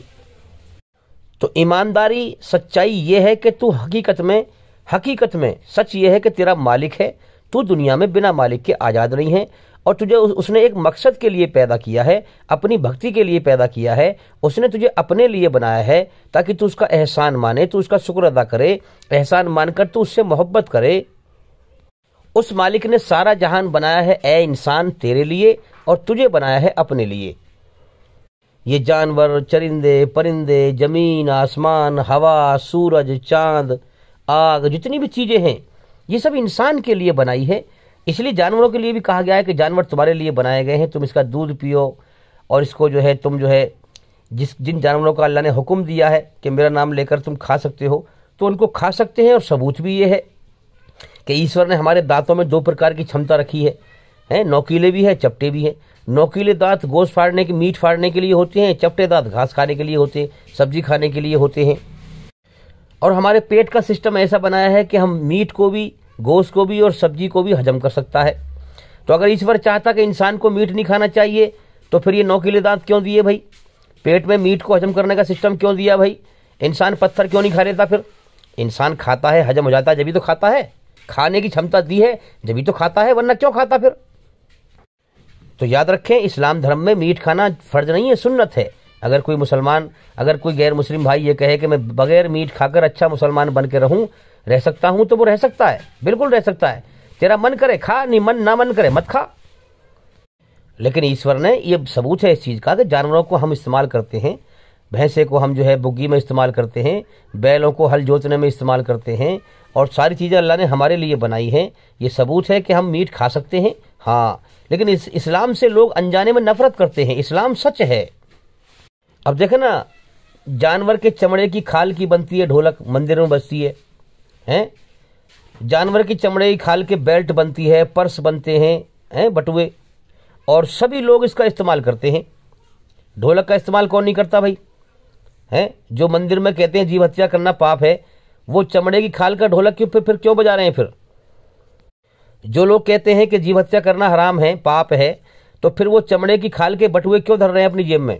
तो ईमानदारी सच्चाई यह है कि तू हकीकत में हकीकत में सच यह है कि तेरा मालिक है तू दुनिया में बिना मालिक के आज़ाद नहीं है और तुझे उसने एक मकसद के लिए पैदा किया है अपनी भक्ति के लिए पैदा किया है उसने तुझे अपने लिए बनाया है ताकि तू उसका एहसान माने तू उसका शुक्र अदा करे एहसान मानकर तू उससे मोहब्बत करे उस मालिक ने सारा जहान बनाया है ए इंसान तेरे लिए और तुझे बनाया है अपने लिए ये जानवर चरिंदे परिंदे जमीन आसमान हवा सूरज चांद आग जितनी भी चीज़ें हैं ये सब इंसान के लिए बनाई है इसलिए जानवरों के लिए भी कहा गया है कि जानवर तुम्हारे लिए बनाए गए हैं तुम इसका दूध पियो और इसको जो है तुम जो है जिस जिन जानवरों का अल्लाह ने हुक्म दिया है कि मेरा नाम लेकर तुम खा सकते हो तो उनको खा सकते हैं और सबूत भी ये है कि ईश्वर ने हमारे दांतों में दो प्रकार की क्षमता रखी है हैं नौकीले भी है चपटे भी हैं नौकीले दांत गोश्त फाड़ने के मीट फाड़ने के लिए होते हैं चपटे दांत घास खाने के लिए होते हैं सब्जी खाने के लिए होते हैं और हमारे पेट का सिस्टम ऐसा बनाया है कि हम मीट को भी गोश्त को भी और सब्जी को भी हजम कर सकता है तो अगर ईश्वर चाहता कि इंसान को मीट नहीं खाना चाहिए तो फिर ये नौकीले दांत क्यों दिए भाई पेट में मीट को हजम करने का सिस्टम क्यों दिया भाई इंसान पत्थर क्यों नहीं खा लेता फिर इंसान खाता है हजम हो जाता है जब भी तो खाता है खाने की क्षमता दी है जब तो खाता है वरना क्यों खाता फिर तो याद रखें इस्लाम धर्म में मीट खाना फर्ज नहीं है सुन्नत है अगर कोई मुसलमान अगर कोई गैर मुस्लिम भाई ये कहे कि मैं बगैर मीट खाकर अच्छा मुसलमान बन के रहूं रह सकता हूं तो वो रह सकता है बिल्कुल रह सकता है तेरा मन करे खा नहीं मन ना मन करे मत खा लेकिन ईश्वर ने यह सबूत है इस चीज़ का कि जानवरों को हम इस्तेमाल करते हैं भैंसे को हम जो है बुग्गी में इस्तेमाल करते हैं बैलों को हल जोतने में इस्तेमाल करते हैं और सारी चीज़ें अल्लाह ने हमारे लिए बनाई हैं ये सबूत है कि हम मीट खा सकते हैं हाँ लेकिन इस इस्लाम से लोग अनजाने में नफरत करते हैं इस्लाम सच है अब देखे ना जानवर के चमड़े की खाल की बनती है ढोलक मंदिरों में बजती है हैं जानवर की चमड़े की खाल के बेल्ट बनती है पर्स बनते हैं हैं बटुए और सभी लोग इसका इस्तेमाल करते हैं ढोलक का इस्तेमाल कौन नहीं करता भाई हैं जो मंदिर में कहते हैं जीव हत्या करना पाप है वो चमड़े की खाल का ढोलक क्यों फिर फिर क्यों बजा रहे हैं फिर जो लोग कहते हैं कि जीव हत्या करना हराम है पाप है तो फिर वो चमड़े की खाल के बटुए क्यों धर रहे हैं अपनी जेब में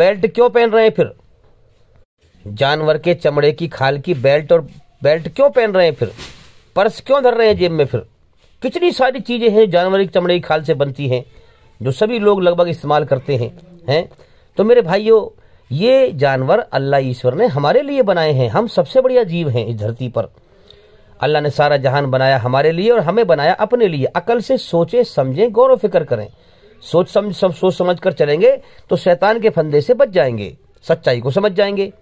बेल्ट क्यों पहन रहे हैं फिर जानवर के चमड़े की खाल की बेल्ट और बेल्ट क्यों पहन रहे हैं फिर पर्स क्यों धर रहे हैं जेब में फिर कितनी सारी चीज़ें हैं जानवर की चमड़े की खाल से बनती हैं जो सभी लोग लगभग इस्तेमाल करते हैं हैं तो मेरे भाइयों ये जानवर अल्लाह ईश्वर ने हमारे लिए बनाए हैं हम सबसे बढ़िया जीव हैं इस धरती पर अल्लाह ने सारा जहान बनाया हमारे लिए और हमें बनाया अपने लिए अकल से सोचे समझे गौर फिक्र करें सोच समझ सम, सोच समझ कर चलेंगे तो शैतान के फंदे से बच जाएंगे सच्चाई को समझ जाएंगे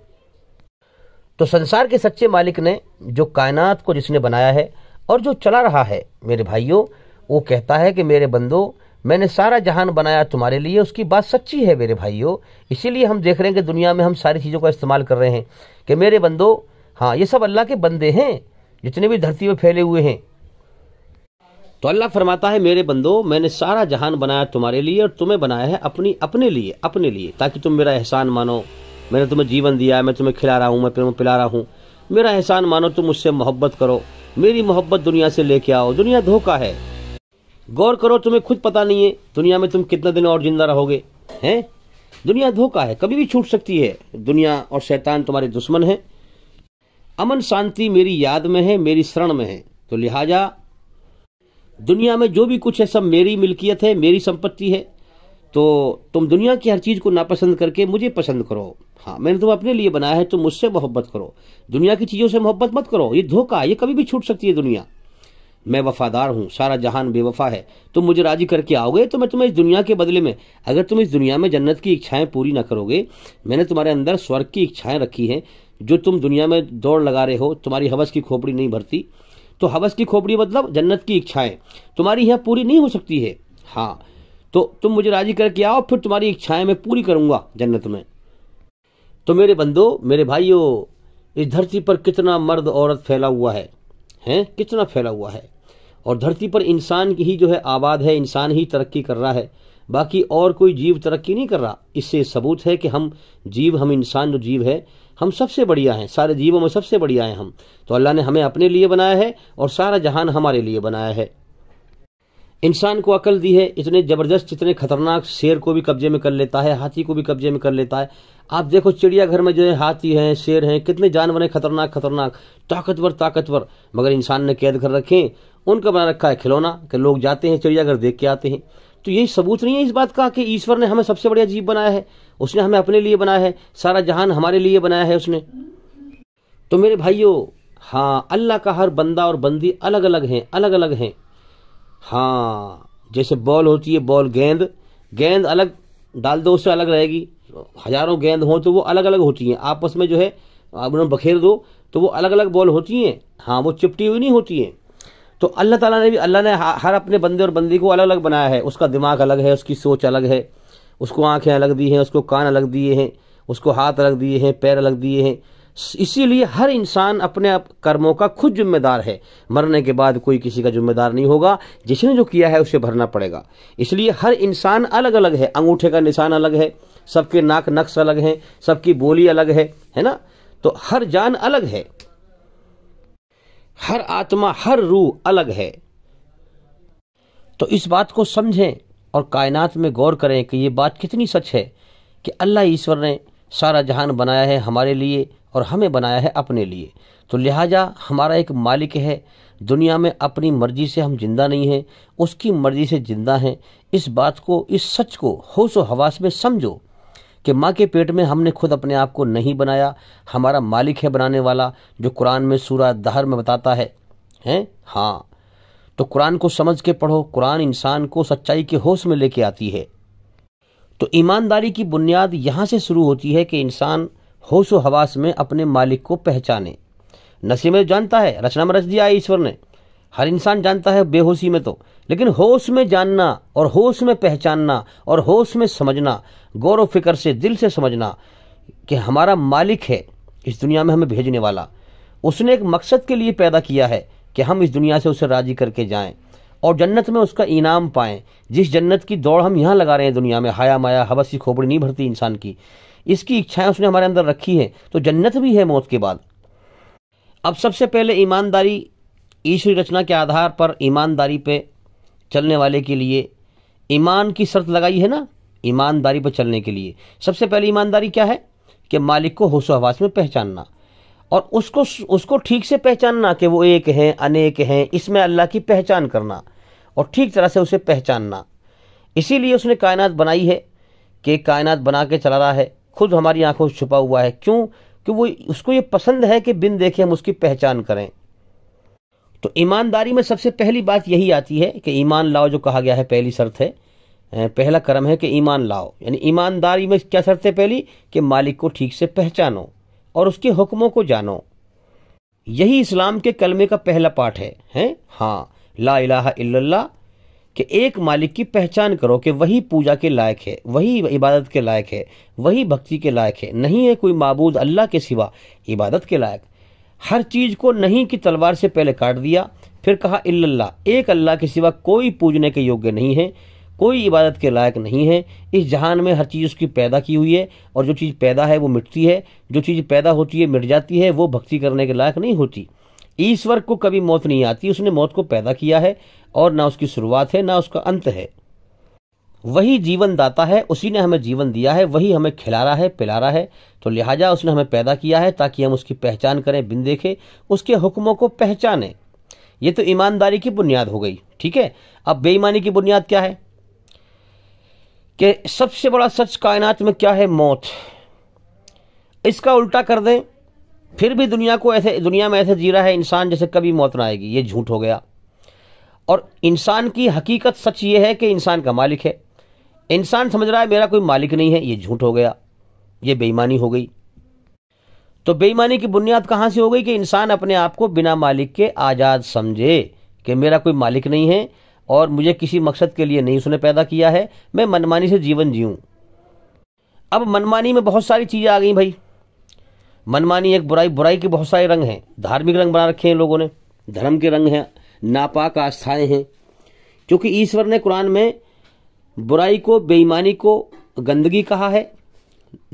तो संसार के सच्चे मालिक ने जो कायनात को जिसने बनाया है और जो चला रहा है मेरे भाइयों वो कहता है कि मेरे बंदो मैंने सारा जहान बनाया तुम्हारे लिए उसकी बात सच्ची है मेरे भाइयों इसीलिए हम देख रहे हैं कि दुनिया में हम सारी चीज़ों का इस्तेमाल कर रहे हैं कि मेरे बंदो हाँ ये सब अल्लाह के बंदे हैं जितने भी धरती में फैले हुए हैं तो अल्लाह फरमाता है मेरे बंदो मैंने सारा जहान बनाया तुम्हारे लिए और तुम्हें बनाया है अपनी अपने लिए अपने लिए ताकि तुम मेरा एहसान मानो मैंने तुम्हें जीवन दिया है मैं तुम्हें खिला रहा हूँ मैं तुम्हें पिला रहा हूँ मेरा एहसान मानो तुम मुझसे मोहब्बत करो मेरी मोहब्बत दुनिया से लेके आओ दुनिया धोखा है गौर करो तुम्हें खुद पता नहीं है दुनिया में तुम कितना दिन और जिंदा रहोगे हैं दुनिया धोखा है कभी भी छूट सकती है दुनिया और शैतान तुम्हारे दुश्मन है अमन शांति मेरी याद में है मेरी शरण में है तो लिहाजा दुनिया में जो भी कुछ है सब मेरी मिल्कियत है मेरी संपत्ति है तो तुम दुनिया की हर चीज़ को नापसंद करके मुझे पसंद करो हाँ मैंने तुम अपने लिए बनाया है तुम मुझसे मोहब्बत करो दुनिया की चीज़ों से मोहब्बत मत करो ये धोखा ये कभी भी छूट सकती है दुनिया मैं वफादार हूँ सारा जहान बेवफा है तुम मुझे राजी करके आओगे तो मैं तुम्हें इस दुनिया के बदले में अगर तुम इस दुनिया में जन्नत की इच्छाएं पूरी ना करोगे मैंने तुम्हारे अंदर स्वर्ग की इच्छाएं रखी हैं जो तुम दुनिया में दौड़ लगा रहे हो तुम्हारी हवस की खोपड़ी नहीं भरती तो हवस की खोपड़ी मतलब जन्नत की इच्छाएं तुम्हारी यहाँ पूरी नहीं हो सकती है हाँ तो तुम मुझे राजी करके आओ फिर तुम्हारी इच्छाएं मैं पूरी करूँगा जन्नत में तो मेरे बंदो मेरे भाइयों इस धरती पर कितना मर्द औरत फैला हुआ है हैं कितना फैला हुआ है और धरती पर इंसान की ही जो है आबाद है इंसान ही तरक्की कर रहा है बाकी और कोई जीव तरक्की नहीं कर रहा इससे सबूत है कि हम जीव हम इंसान जो जीव है हम सबसे बढ़िया हैं सारे जीवों में सबसे बढ़िया हैं हम तो अल्लाह ने हमें अपने लिए बनाया है और सारा जहान हमारे लिए बनाया है इंसान को अकल दी है इतने ज़बरदस्त इतने खतरनाक शेर को भी कब्जे में कर लेता है हाथी को भी कब्जे में कर लेता है आप देखो चिड़ियाघर में जो है हाथी हैं शेर हैं कितने जानवर हैं खतरनाक खतरनाक ताकतवर ताकतवर मगर इंसान ने कैद कर रखे उनका बना रखा है खिलौना कि लोग जाते हैं चिड़ियाघर देख के आते हैं तो यही सबूत नहीं है इस बात का कि ईश्वर ने हमें सबसे बढ़िया जीव बनाया है उसने हमें अपने लिए बनाया है सारा जहान हमारे लिए बनाया है उसने तो मेरे भाइयों हाँ अल्लाह का हर बंदा और बंदी अलग अलग हैं अलग अलग हैं हाँ जैसे बॉल होती है बॉल गेंद गेंद अलग डाल दो उससे अलग रहेगी हजारों गेंद हों तो वो अलग अलग होती हैं आपस में जो है उन्हें बखेर दो तो वो अलग अलग बॉल होती हैं हाँ वो चिपटी हुई नहीं होती हैं तो अल्लाह ताला ने भी अल्लाह ने हर अपने बंदे और बंदी को अलग अलग बनाया है उसका दिमाग अलग है उसकी सोच अलग है उसको आंखें अलग दी हैं उसको कान अलग दिए हैं उसको हाथ अलग दिए हैं पैर अलग दिए हैं इसीलिए हर इंसान अपने आप कर्मों का खुद जिम्मेदार है मरने के बाद कोई किसी का जिम्मेदार नहीं होगा जिसने जो किया है उसे भरना पड़ेगा इसलिए हर इंसान अलग अलग है अंगूठे का निशान अलग है सबके नाक नक्श अलग हैं सबकी बोली अलग है है ना तो हर जान अलग है हर आत्मा हर रूह अलग है तो इस बात को समझें और कायनात में गौर करें कि ये बात कितनी सच है कि अल्लाह ईश्वर ने सारा जहान बनाया है हमारे लिए और हमें बनाया है अपने लिए तो लिहाजा हमारा एक मालिक है दुनिया में अपनी मर्जी से हम जिंदा नहीं हैं उसकी मर्जी से जिंदा हैं इस बात को इस सच को होश व हवास में समझो कि माँ के पेट में हमने खुद अपने आप को नहीं बनाया हमारा मालिक है बनाने वाला जो कुरान में सूरा दहर में बताता है हैं हाँ तो कुरान को समझ के पढ़ो कुरान इंसान को सच्चाई के होश में लेके आती है तो ईमानदारी की बुनियाद यहाँ से शुरू होती है कि इंसान होश व हवास में अपने मालिक को पहचाने नशे में जानता है रचना में रच दिया है ईश्वर ने हर इंसान जानता है बेहोशी में तो लेकिन होश में जानना और होश में पहचानना और होश में समझना गौर व फिक्र से दिल से समझना कि हमारा मालिक है इस दुनिया में हमें भेजने वाला उसने एक मकसद के लिए पैदा किया है कि हम इस दुनिया से उसे राजी करके जाएं और जन्नत में उसका इनाम पाएं जिस जन्नत की दौड़ हम यहाँ लगा रहे हैं दुनिया में हाया माया हवसी खोपड़ी नहीं भरती इंसान की इसकी इच्छाएं उसने हमारे अंदर रखी है तो जन्नत भी है मौत के बाद अब सबसे पहले ईमानदारी ईश्वरी रचना के आधार पर ईमानदारी पे चलने वाले के लिए ईमान की शर्त लगाई है ना ईमानदारी पर चलने के लिए सबसे पहले ईमानदारी क्या है कि मालिक को होशो हवास में पहचानना और उसको उसको ठीक से पहचानना कि वो एक हैं अनेक हैं इसमें अल्लाह की पहचान करना और ठीक तरह से उसे पहचानना इसीलिए उसने कायनात बनाई है कि कायनात बना के चला रहा है खुद हमारी आंखों से छुपा हुआ है क्यों क्योंकि वो उसको ये पसंद है कि बिन देखे हम उसकी पहचान करें तो ईमानदारी में सबसे पहली बात यही आती है कि ईमान लाओ जो कहा गया है पहली शर्त है पहला कर्म है कि ईमान लाओ यानी ईमानदारी में क्या शर्त है पहली कि मालिक को ठीक से पहचानो और उसके हुक्मों को जानो यही इस्लाम के कलमे का पहला पाठ है हैं हाँ ला इलाहा इल्लल्लाह कि एक मालिक की पहचान करो कि वही पूजा के लायक है वही इबादत के लायक है वही भक्ति के लायक है नहीं है कोई माबूद अल्लाह के सिवा इबादत के लायक हर चीज को नहीं की तलवार से पहले काट दिया फिर कहा इल्ला एक अल्लाह के सिवा कोई पूजने के योग्य नहीं है कोई इबादत के लायक नहीं है इस जहान में हर चीज़ उसकी पैदा की हुई है और जो चीज़ पैदा है वो मिटती है जो चीज़ पैदा होती है मिट जाती है वो भक्ति करने के लायक नहीं होती ईश्वर को कभी मौत नहीं आती उसने मौत को पैदा किया है और ना उसकी शुरुआत है ना उसका अंत है वही जीवन दाता है उसी ने हमें जीवन दिया है वही हमें खिला रहा है पिला रहा है तो लिहाजा उसने हमें पैदा किया है ताकि हम उसकी पहचान करें बिन देखे उसके हुक्मों को पहचानें ये तो ईमानदारी की बुनियाद हो गई ठीक है अब बेईमानी की बुनियाद क्या है कि सबसे बड़ा सच कायनात में क्या है मौत इसका उल्टा कर दें फिर भी दुनिया को ऐसे दुनिया में ऐसे जी रहा है इंसान जैसे कभी मौत ना आएगी ये झूठ हो गया और इंसान की हकीकत सच ये है कि इंसान का मालिक है इंसान समझ रहा है मेरा कोई मालिक नहीं है ये झूठ हो गया ये बेईमानी हो गई तो बेईमानी की बुनियाद कहां से हो गई कि इंसान अपने आप को बिना मालिक के आज़ाद समझे कि मेरा कोई मालिक नहीं है और मुझे किसी मकसद के लिए नहीं उसने पैदा किया है मैं मनमानी से जीवन जीऊं अब मनमानी में बहुत सारी चीज़ें आ गई भाई मनमानी एक बुराई बुराई के बहुत सारे रंग हैं धार्मिक रंग बना रखे हैं लोगों ने धर्म के रंग हैं नापाक आस्थाएं हैं क्योंकि ईश्वर ने कुरान में बुराई को बेईमानी को गंदगी कहा है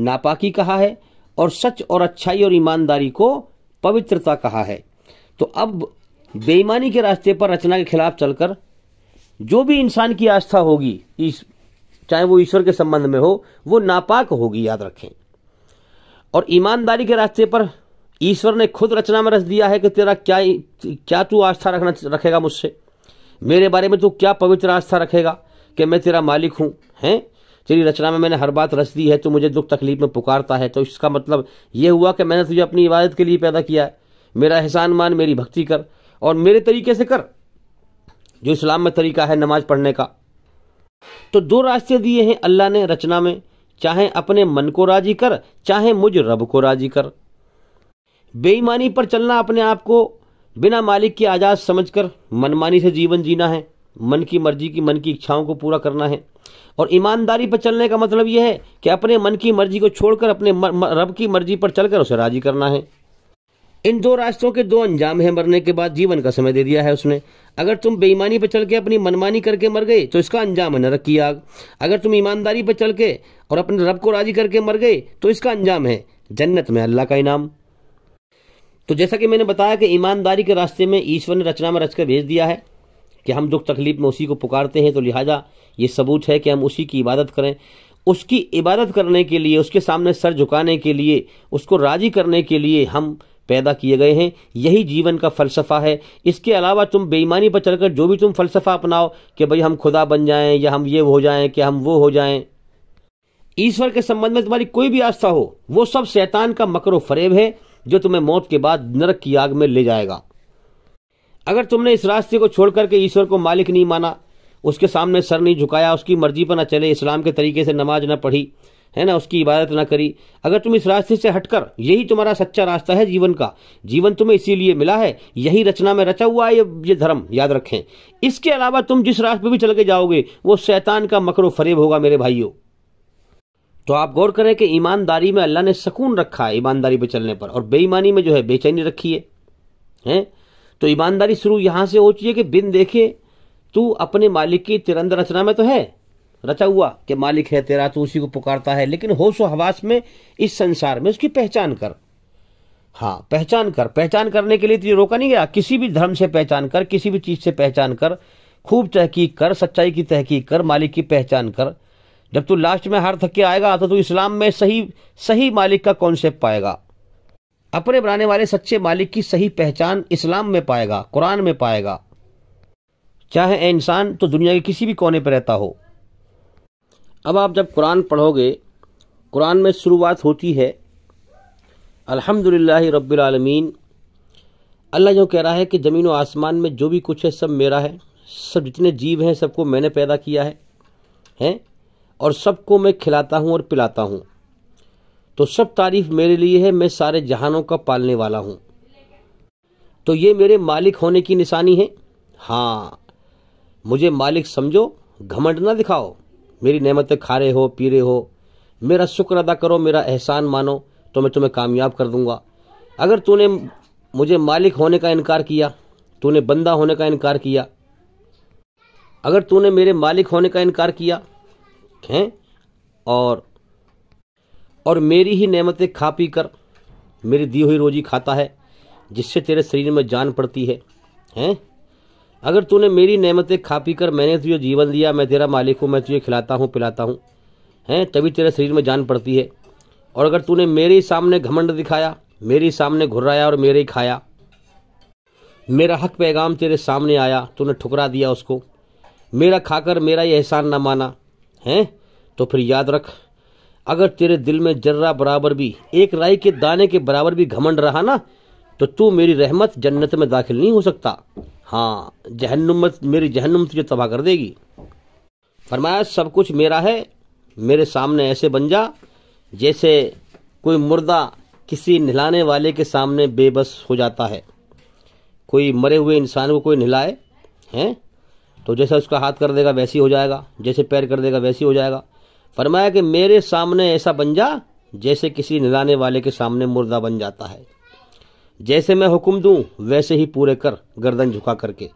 नापाकी कहा है और सच और अच्छाई और ईमानदारी को पवित्रता कहा है तो अब बेईमानी के रास्ते पर रचना के खिलाफ चलकर जो भी इंसान की आस्था होगी इस चाहे वो ईश्वर के संबंध में हो वो नापाक होगी याद रखें और ईमानदारी के रास्ते पर ईश्वर ने खुद रचना में रच दिया है कि तेरा क्या क्या तू आस्था रखना रखेगा मुझसे मेरे बारे में तू क्या पवित्र आस्था रखेगा कि मैं तेरा मालिक हूँ हैं तेरी रचना में मैंने हर बात रच दी है तो मुझे दुख तकलीफ में पुकारता है तो इसका मतलब ये हुआ कि मैंने तुझे अपनी इबादत के लिए पैदा किया है मेरा एहसान मान मेरी भक्ति कर और मेरे तरीके से कर जो इस्लाम में तरीका है नमाज पढ़ने का तो दो रास्ते दिए हैं अल्लाह ने रचना में चाहे अपने मन को राजी कर चाहे मुझ रब को राजी कर बेईमानी पर चलना अपने आप को बिना मालिक की आजाद समझकर मनमानी से जीवन जीना है मन की मर्जी की मन की इच्छाओं को पूरा करना है और ईमानदारी पर चलने का मतलब यह है कि अपने मन की मर्जी को छोड़कर अपने म, म, रब की मर्जी पर चलकर उसे राजी करना है इन दो रास्तों के दो अंजाम हैं मरने के बाद जीवन का समय दे दिया है उसने अगर तुम बेईमानी पर चल के अपनी मनमानी करके मर गए तो इसका अंजाम है नरक की आग अगर तुम ईमानदारी पर चल के और अपने रब को राजी करके मर गए तो इसका अंजाम है जन्नत में अल्लाह का इनाम तो जैसा कि मैंने बताया कि ईमानदारी के रास्ते में ईश्वर ने रचना में रचकर भेज दिया है कि हम दुख तकलीफ में उसी को पुकारते हैं तो लिहाजा ये सबूत है कि हम उसी की इबादत करें उसकी इबादत करने के लिए उसके सामने सर झुकाने के लिए उसको राजी करने के लिए हम पैदा किए गए हैं यही जीवन का फलसफा है इसके अलावा तुम बेईमानी पर चलकर जो भी तुम फलसफा अपनाओ कि भाई हम खुदा बन जाएं या हम ये हो जाएं कि हम वो हो जाएं ईश्वर के संबंध में तुम्हारी कोई भी आस्था हो वो सब शैतान का मकर फरेब है जो तुम्हें मौत के बाद नरक की आग में ले जाएगा अगर तुमने इस रास्ते को छोड़ करके ईश्वर को मालिक नहीं माना उसके सामने सर नहीं झुकाया उसकी मर्जी पर ना चले इस्लाम के तरीके से नमाज न पढ़ी है ना उसकी इबादत ना करी अगर तुम इस रास्ते से हटकर यही तुम्हारा सच्चा रास्ता है जीवन का जीवन तुम्हें इसीलिए मिला है यही रचना में रचा हुआ है ये ये धर्म याद रखें इसके अलावा तुम जिस रास्ते भी चल के जाओगे वो शैतान का मकरो फरेब होगा मेरे भाइयों तो आप गौर करें कि ईमानदारी में अल्लाह ने सकून रखा है ईमानदारी पर चलने पर और बेईमानी में जो है बेचैनी रखी है है? तो ईमानदारी शुरू यहां से हो चाहिए कि बिन देखे तू अपने मालिक की तिरंदर रचना में तो है रचा हुआ कि मालिक है तेरा तू उसी को पुकारता है लेकिन होश हवास में इस संसार में उसकी पहचान कर हाँ पहचान कर पहचान करने के लिए तुझे तो रोका नहीं गया किसी भी धर्म से पहचान कर किसी भी चीज से पहचान कर खूब तहकीक कर सच्चाई की तहकीक कर मालिक की पहचान कर जब तू लास्ट में हार थक के आएगा तो तू इस्लाम में सही सही मालिक का कॉन्सेप्ट पाएगा अपने बनाने वाले सच्चे मालिक की सही पहचान इस्लाम में पाएगा कुरान में पाएगा चाहे इंसान तो दुनिया के किसी भी कोने पर रहता हो अब आप जब कुरान पढ़ोगे कुरान में शुरुआत होती है अल्हम्दुलिल्लाह रब्बिल आलमीन अल्लाह जो कह रहा है कि ज़मीन व आसमान में जो भी कुछ है सब मेरा है सब जितने जीव हैं सबको मैंने पैदा किया है हैं और सबको मैं खिलाता हूँ और पिलाता हूँ तो सब तारीफ मेरे लिए है मैं सारे जहानों का पालने वाला हूँ तो ये मेरे मालिक होने की निशानी है हाँ मुझे मालिक समझो घमंड ना दिखाओ मेरी नेमतें खा रहे हो पी रहे हो मेरा शुक्र अदा करो मेरा एहसान मानो तो मैं तुम्हें कामयाब कर दूंगा अगर तूने मुझे मालिक होने का इनकार किया तूने बंदा होने का इनकार किया अगर तूने मेरे मालिक होने का इनकार किया हैं और और मेरी ही नेमतें खा पी कर मेरी दी हुई रोजी खाता है जिससे तेरे शरीर में जान पड़ती है हैं अगर तूने मेरी नेमतें खा पी कर मैंने तुझे जीवन दिया मैं तेरा मालिक हूँ मैं तुझे खिलाता हूँ पिलाता हूँ हैं तभी तेरे शरीर में जान पड़ती है और अगर तूने मेरे ही सामने घमंड दिखाया मेरे ही सामने घुर्राया और मेरे ही खाया मेरा हक पैगाम तेरे सामने आया तूने ठुकरा दिया उसको मेरा खाकर मेरा ये एहसान न माना हैं तो फिर याद रख अगर तेरे दिल में जर्रा बराबर भी एक राई के दाने के बराबर भी घमंड रहा ना तो तू मेरी रहमत जन्नत में दाखिल नहीं हो सकता हाँ जहनुमत मेरी जहनुमत तुझे तबाह कर देगी फरमाया सब कुछ मेरा है मेरे सामने ऐसे बन जा जैसे कोई मुर्दा किसी नहलाने वाले के सामने बेबस हो जाता है कोई मरे हुए इंसान को कोई नहलाए हैं तो जैसा उसका हाथ कर देगा वैसी हो जाएगा जैसे पैर कर देगा वैसी हो जाएगा फरमाया कि मेरे सामने ऐसा बन जा जैसे किसी नलाने वाले के सामने मुर्दा बन जाता है जैसे मैं हुक्म दूं वैसे ही पूरे कर गर्दन झुका करके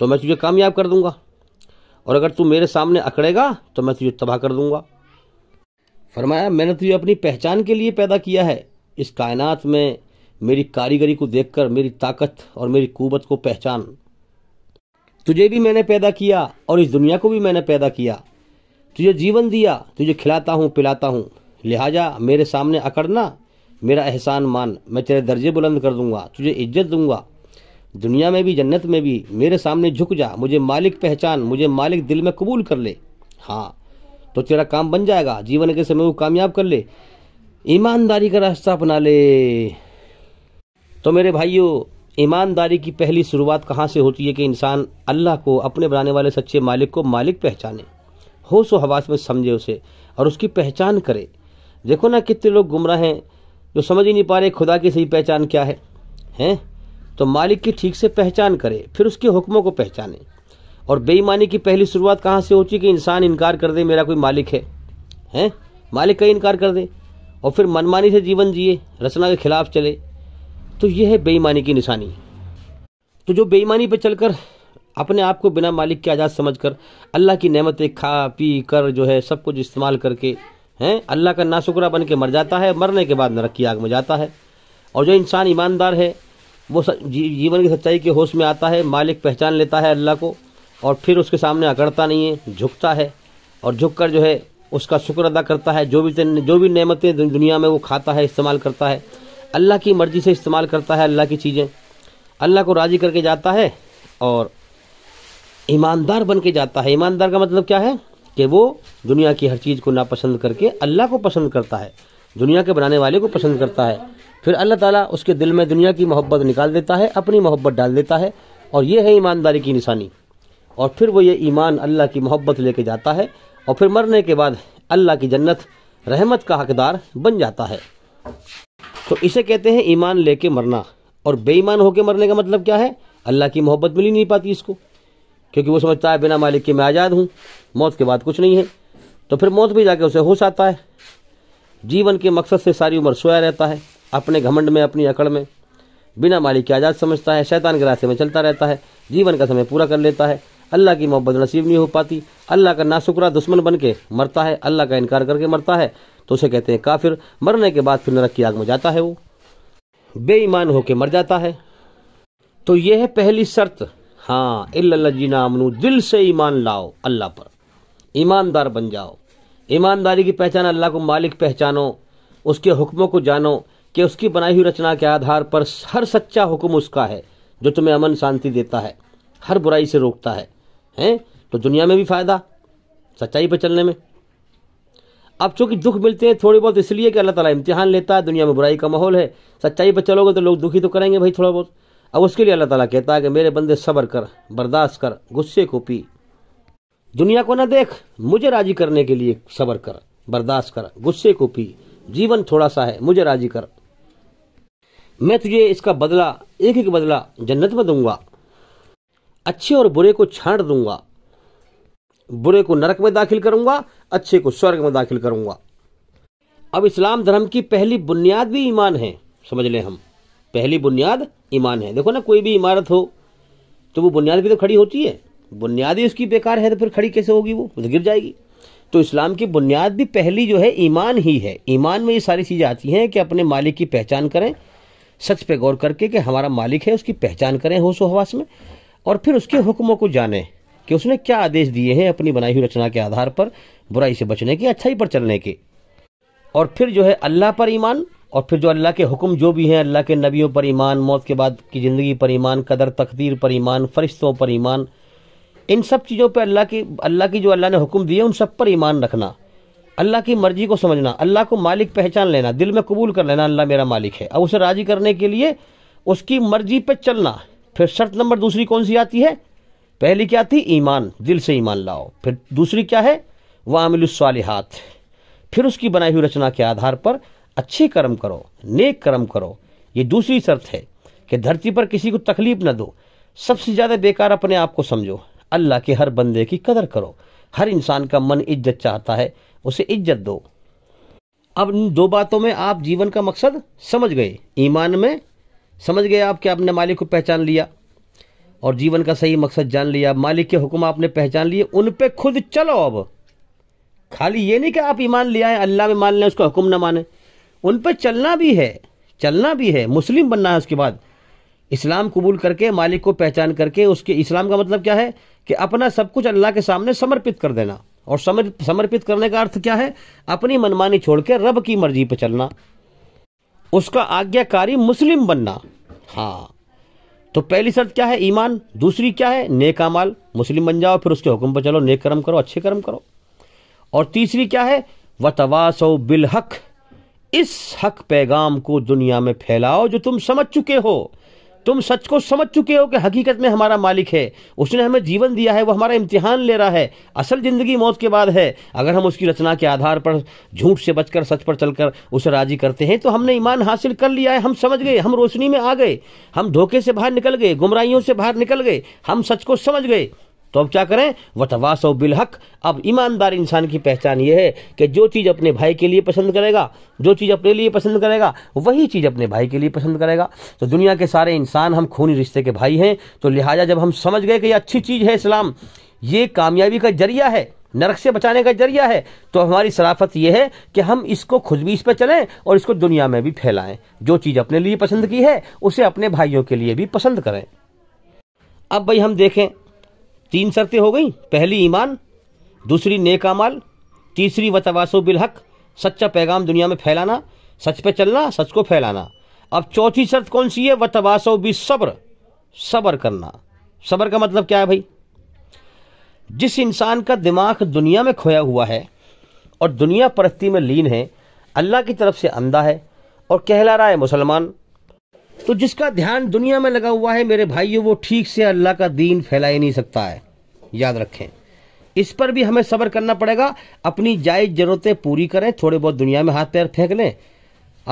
तो मैं तुझे कामयाब कर दूंगा और अगर तू मेरे सामने अकड़ेगा तो मैं तुझे तबाह कर दूंगा फरमाया मैंने तुझे अपनी पहचान के लिए पैदा किया है इस कायनात में मेरी कारीगरी को देखकर मेरी ताकत और मेरी कुवत को पहचान तुझे भी मैंने पैदा किया और इस दुनिया को भी मैंने पैदा किया तुझे जीवन दिया तुझे खिलाता हूँ पिलाता हूँ लिहाजा मेरे सामने अकड़ना मेरा एहसान मान मैं तेरे दर्जे बुलंद कर दूंगा तुझे इज्जत दूंगा दुनिया में भी जन्नत में भी मेरे सामने झुक जा मुझे मालिक पहचान मुझे मालिक दिल में कबूल कर ले हाँ तो तेरा काम बन जाएगा जीवन के समय वो कामयाब कर ले ईमानदारी का रास्ता अपना ले तो मेरे भाइयों ईमानदारी की पहली शुरुआत कहाँ से होती है कि इंसान अल्लाह को अपने बनाने वाले सच्चे मालिक को मालिक पहचाने होश हवास में समझे उसे और उसकी पहचान करे देखो ना कितने लोग गुमराह हैं जो समझ ही नहीं पा रहे खुदा की सही पहचान क्या है हैं तो मालिक की ठीक से पहचान करे फिर उसके हुक्मों को पहचाने और बेईमानी की पहली शुरुआत कहाँ से होती कि इंसान इनकार कर दे मेरा कोई मालिक है हैं मालिक का इनकार कर दे और फिर मनमानी से जीवन जिए रचना के खिलाफ चले तो यह है बेईमानी की निशानी तो जो बेईमानी पर चलकर अपने आप को बिना मालिक के आज़ाद समझ कर अल्लाह की नेमतें खा पी कर जो है सब कुछ इस्तेमाल करके हैं अल्लाह का नाशुकरा बन के मर जाता है मरने के बाद नरक की आग में जाता है और जो इंसान ईमानदार है वो जीवन की सच्चाई के होश में आता है मालिक पहचान लेता है अल्लाह को और फिर उसके सामने अकड़ता नहीं है झुकता है और झुक कर जो है उसका शुक्र अदा करता है जो भी जो भी नमतें दुनिया में वो खाता है इस्तेमाल करता है अल्लाह की मर्ज़ी से इस्तेमाल करता है अल्लाह की चीज़ें अल्लाह को राज़ी करके जाता है और ईमानदार बन के जाता है ईमानदार का मतलब क्या है कि वो दुनिया की हर चीज़ को नापसंद करके अल्लाह को पसंद करता है दुनिया के बनाने वाले को पसंद करता है फिर अल्लाह ताला उसके दिल में दुनिया की मोहब्बत निकाल देता है अपनी मोहब्बत डाल देता है और ये है ईमानदारी की निशानी और फिर वो ये ईमान अल्लाह की मोहब्बत लेके जाता है और फिर मरने के बाद अल्लाह की जन्नत रहमत का हकदार बन जाता है तो इसे कहते हैं ईमान लेके मरना और बेईमान होके मरने का मतलब क्या है अल्लाह की मोहब्बत मिल ही नहीं पाती इसको क्योंकि वो समझता है बिना मालिक के मैं आज़ाद हूँ मौत के बाद कुछ नहीं है तो फिर मौत भी जाके उसे होश आता है जीवन के मकसद से सारी उम्र सोया रहता है अपने घमंड में अपनी अकड़ में बिना मालिक के आज़ाद समझता है शैतान के रास्ते में चलता रहता है जीवन का समय पूरा कर लेता है अल्लाह की मोहब्बत नसीब नहीं हो पाती अल्लाह का नासुकरा दुश्मन बन के मरता है अल्लाह का इनकार करके मरता है तो उसे कहते हैं काफिर मरने के बाद फिर नरक की आग में जाता है वो बेईमान होके मर जाता है तो यह है पहली शर्त हाँ इल्लजीना आमनू दिल से ईमान लाओ अल्लाह पर ईमानदार बन जाओ ईमानदारी की पहचान अल्लाह को मालिक पहचानो उसके हुक्मों को जानो कि उसकी बनाई हुई रचना के आधार पर हर सच्चा हुक्म उसका है जो तुम्हें अमन शांति देता है हर बुराई से रोकता है हैं तो दुनिया में भी फ़ायदा सच्चाई पर चलने में अब चूंकि दुख मिलते हैं थोड़ी बहुत इसलिए कि अल्लाह ताला इम्तिहान लेता है दुनिया में बुराई का माहौल है सच्चाई पर चलोगे तो लोग दुखी तो करेंगे भाई थोड़ा बहुत अब उसके लिए अल्लाह ताला कहता है कि मेरे बंदे सब्र कर बर्दाश्त कर गुस्से को पी दुनिया को ना देख मुझे राजी करने के लिए सब्र कर बर्दाश्त कर गुस्से को पी जीवन थोड़ा सा है मुझे राजी कर मैं तुझे इसका बदला एक एक बदला जन्नत में दूंगा अच्छे और बुरे को छाट दूंगा बुरे को नरक में दाखिल करूंगा अच्छे को स्वर्ग में दाखिल करूंगा अब इस्लाम धर्म की पहली बुनियाद भी ईमान है समझ लें हम पहली बुनियाद ईमान है देखो ना कोई भी इमारत हो तो वो बुनियाद भी तो खड़ी होती है बुनियाद ही उसकी बेकार है तो फिर खड़ी कैसे होगी वो तो गिर जाएगी तो इस्लाम की बुनियाद भी पहली जो है ईमान ही है ईमान में ये सारी चीज़ें आती हैं कि अपने मालिक की पहचान करें सच पे गौर करके कि हमारा मालिक है उसकी पहचान करें होश हवास में और फिर उसके हुक्मों को जानें कि उसने क्या आदेश दिए हैं अपनी बनाई हुई रचना के आधार पर बुराई से बचने के अच्छाई पर चलने के और फिर जो है अल्लाह पर ईमान और फिर जो अल्लाह के हुक्म जो भी हैं अल्लाह के नबियों पर ईमान मौत के बाद की ज़िंदगी पर ईमान कदर तकदीर पर ईमान फरिश्तों पर ईमान इन सब चीज़ों पर अल्लाह की अल्लाह की जो अल्लाह ने हुक्म दिए उन सब पर ईमान रखना अल्लाह की मर्जी को समझना अल्लाह को मालिक पहचान लेना दिल में कबूल कर लेना अल्लाह मेरा मालिक है अब उसे राजी करने के लिए उसकी मर्जी पर चलना फिर शर्त नंबर दूसरी कौन सी आती है पहली क्या थी ईमान दिल से ईमान लाओ फिर दूसरी क्या है वामिलसालहात फिर उसकी बनाई हुई रचना के आधार पर अच्छे कर्म करो नेक कर्म करो ये दूसरी शर्त है कि धरती पर किसी को तकलीफ ना दो सबसे ज़्यादा बेकार अपने आप को समझो अल्लाह के हर बंदे की कदर करो हर इंसान का मन इज्जत चाहता है उसे इज्जत दो अब इन दो बातों में आप जीवन का मकसद समझ गए ईमान में समझ गए आप कि आपने मालिक को पहचान लिया और जीवन का सही मकसद जान लिया मालिक के हुक्म आपने पहचान लिए उन पे खुद चलो अब खाली ये नहीं कि आप ईमान ले आए अल्लाह में मान लें उसका हुक्म ना माने उन पर चलना भी है चलना भी है मुस्लिम बनना है उसके बाद इस्लाम कबूल करके मालिक को पहचान करके उसके इस्लाम का मतलब क्या है कि अपना सब कुछ अल्लाह के सामने समर्पित कर देना और समर्पित करने का अर्थ क्या है अपनी मनमानी छोड़ के रब की मर्जी पर चलना उसका आज्ञाकारी मुस्लिम बनना हाँ तो पहली शर्त क्या है ईमान दूसरी क्या है नेक अमाल मुस्लिम बन जाओ फिर उसके हुक्म पर चलो नेक कर्म करो अच्छे कर्म करो और तीसरी क्या है वतवासो बिल हक इस हक पैगाम को दुनिया में फैलाओ जो तुम समझ चुके हो तुम सच को समझ चुके हो कि हकीकत में हमारा मालिक है उसने हमें जीवन दिया है वो हमारा इम्तिहान ले रहा है असल ज़िंदगी मौत के बाद है अगर हम उसकी रचना के आधार पर झूठ से बचकर सच पर चलकर उसे राजी करते हैं तो हमने ईमान हासिल कर लिया है हम समझ गए हम रोशनी में आ गए हम धोखे से बाहर निकल गए गुमराहियों से बाहर निकल गए हम सच को समझ गए तो अब क्या करें वतवास बिलहक अब ईमानदार इंसान की पहचान ये है कि जो चीज़ अपने भाई के लिए पसंद करेगा जो चीज़ अपने लिए पसंद करेगा वही चीज़ अपने भाई के लिए पसंद करेगा तो दुनिया के सारे इंसान हम खूनी रिश्ते के भाई हैं तो लिहाजा जब हम समझ गए कि यह अच्छी चीज़ है इस्लाम ये कामयाबी का जरिया है नरक से बचाने का जरिया है तो हमारी सराफत यह है कि हम इसको खुद भी इस पर चलें और इसको दुनिया में भी फैलाएं जो चीज़ अपने लिए पसंद की है उसे अपने भाइयों के लिए भी पसंद करें अब भाई हम देखें तीन शर्तें हो गई पहली ईमान दूसरी नेकामाल तीसरी वतवासो बिलहक सच्चा पैगाम दुनिया में फैलाना सच पे चलना सच को फैलाना अब चौथी शर्त कौन सी है वतवासो भी सब्र सब्र करना सब्र का मतलब क्या है भाई जिस इंसान का दिमाग दुनिया में खोया हुआ है और दुनिया परस्ती में लीन है अल्लाह की तरफ से अंधा है और कहला रहा है मुसलमान तो जिसका ध्यान दुनिया में लगा हुआ है मेरे भाइयों वो ठीक से अल्लाह का दीन फैला ही नहीं सकता है याद रखें इस पर भी हमें सब्र करना पड़ेगा अपनी जायज जरूरतें पूरी करें थोड़े बहुत दुनिया में हाथ पैर फेंक लें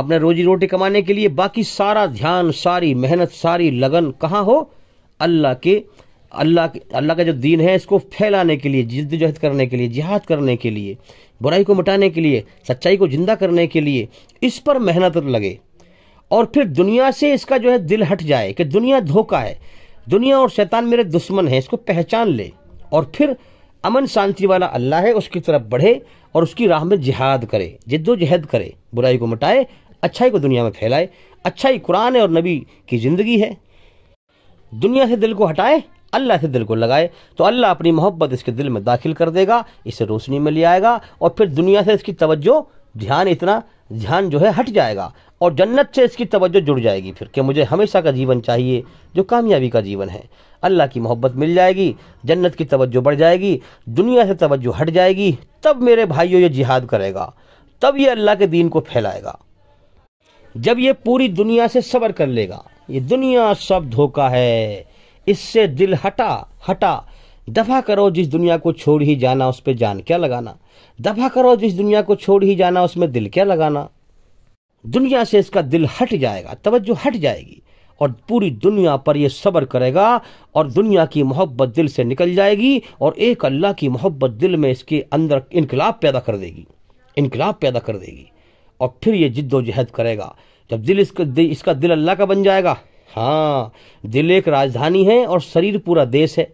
अपने रोजी रोटी कमाने के लिए बाकी सारा ध्यान सारी मेहनत सारी लगन कहाँ हो अल्लाह के अल्लाह के अल्लाह का जो दीन है इसको फैलाने के लिए जिद्दोजहद करने के लिए जिहाद करने के लिए बुराई को मिटाने के लिए सच्चाई को जिंदा करने के लिए इस पर मेहनत लगे और फिर दुनिया से इसका जो है दिल हट जाए कि दुनिया धोखा है दुनिया और शैतान मेरे दुश्मन है इसको पहचान ले और फिर अमन शांति वाला अल्लाह है उसकी तरफ बढ़े और उसकी राह में जिहाद करे जिद्दोजहद करे बुराई को मिटाए अच्छाई को दुनिया में फैलाए अच्छाई कुरान है और नबी की ज़िंदगी है दुनिया से दिल को हटाए अल्लाह से दिल को लगाए तो अल्लाह अपनी मोहब्बत इसके दिल में दाखिल कर देगा इसे रोशनी में ले आएगा और फिर दुनिया से इसकी तवज्जो ध्यान इतना ध्यान जो है हट जाएगा और जन्नत से इसकी तवज्जो जुड़ जाएगी फिर कि मुझे हमेशा का जीवन चाहिए जो कामयाबी का जीवन है अल्लाह की मोहब्बत मिल जाएगी जन्नत की तवज्जो बढ़ जाएगी दुनिया से तवज्जो हट जाएगी तब मेरे भाइयों ये जिहाद करेगा तब ये अल्लाह के दीन को फैलाएगा जब ये पूरी दुनिया से सबर कर लेगा ये दुनिया सब धोखा है इससे दिल हटा हटा दफा करो जिस दुनिया को छोड़ ही जाना उस पर जान क्या लगाना दफा करो जिस दुनिया को छोड़ ही जाना उसमें दिल क्या लगाना दुनिया से इसका दिल हट जाएगा तवज्जो हट जाएगी और पूरी दुनिया पर यह सब्र करेगा और दुनिया की मोहब्बत दिल से निकल जाएगी और एक अल्लाह की मोहब्बत दिल में इसके अंदर इनकलाब पैदा कर देगी इनकलाब पैदा कर देगी और फिर ये जिद्दोजहद करेगा जब दिल इसका दिल, इसका दिल अल्लाह का बन जाएगा हाँ दिल एक राजधानी है और शरीर पूरा देश है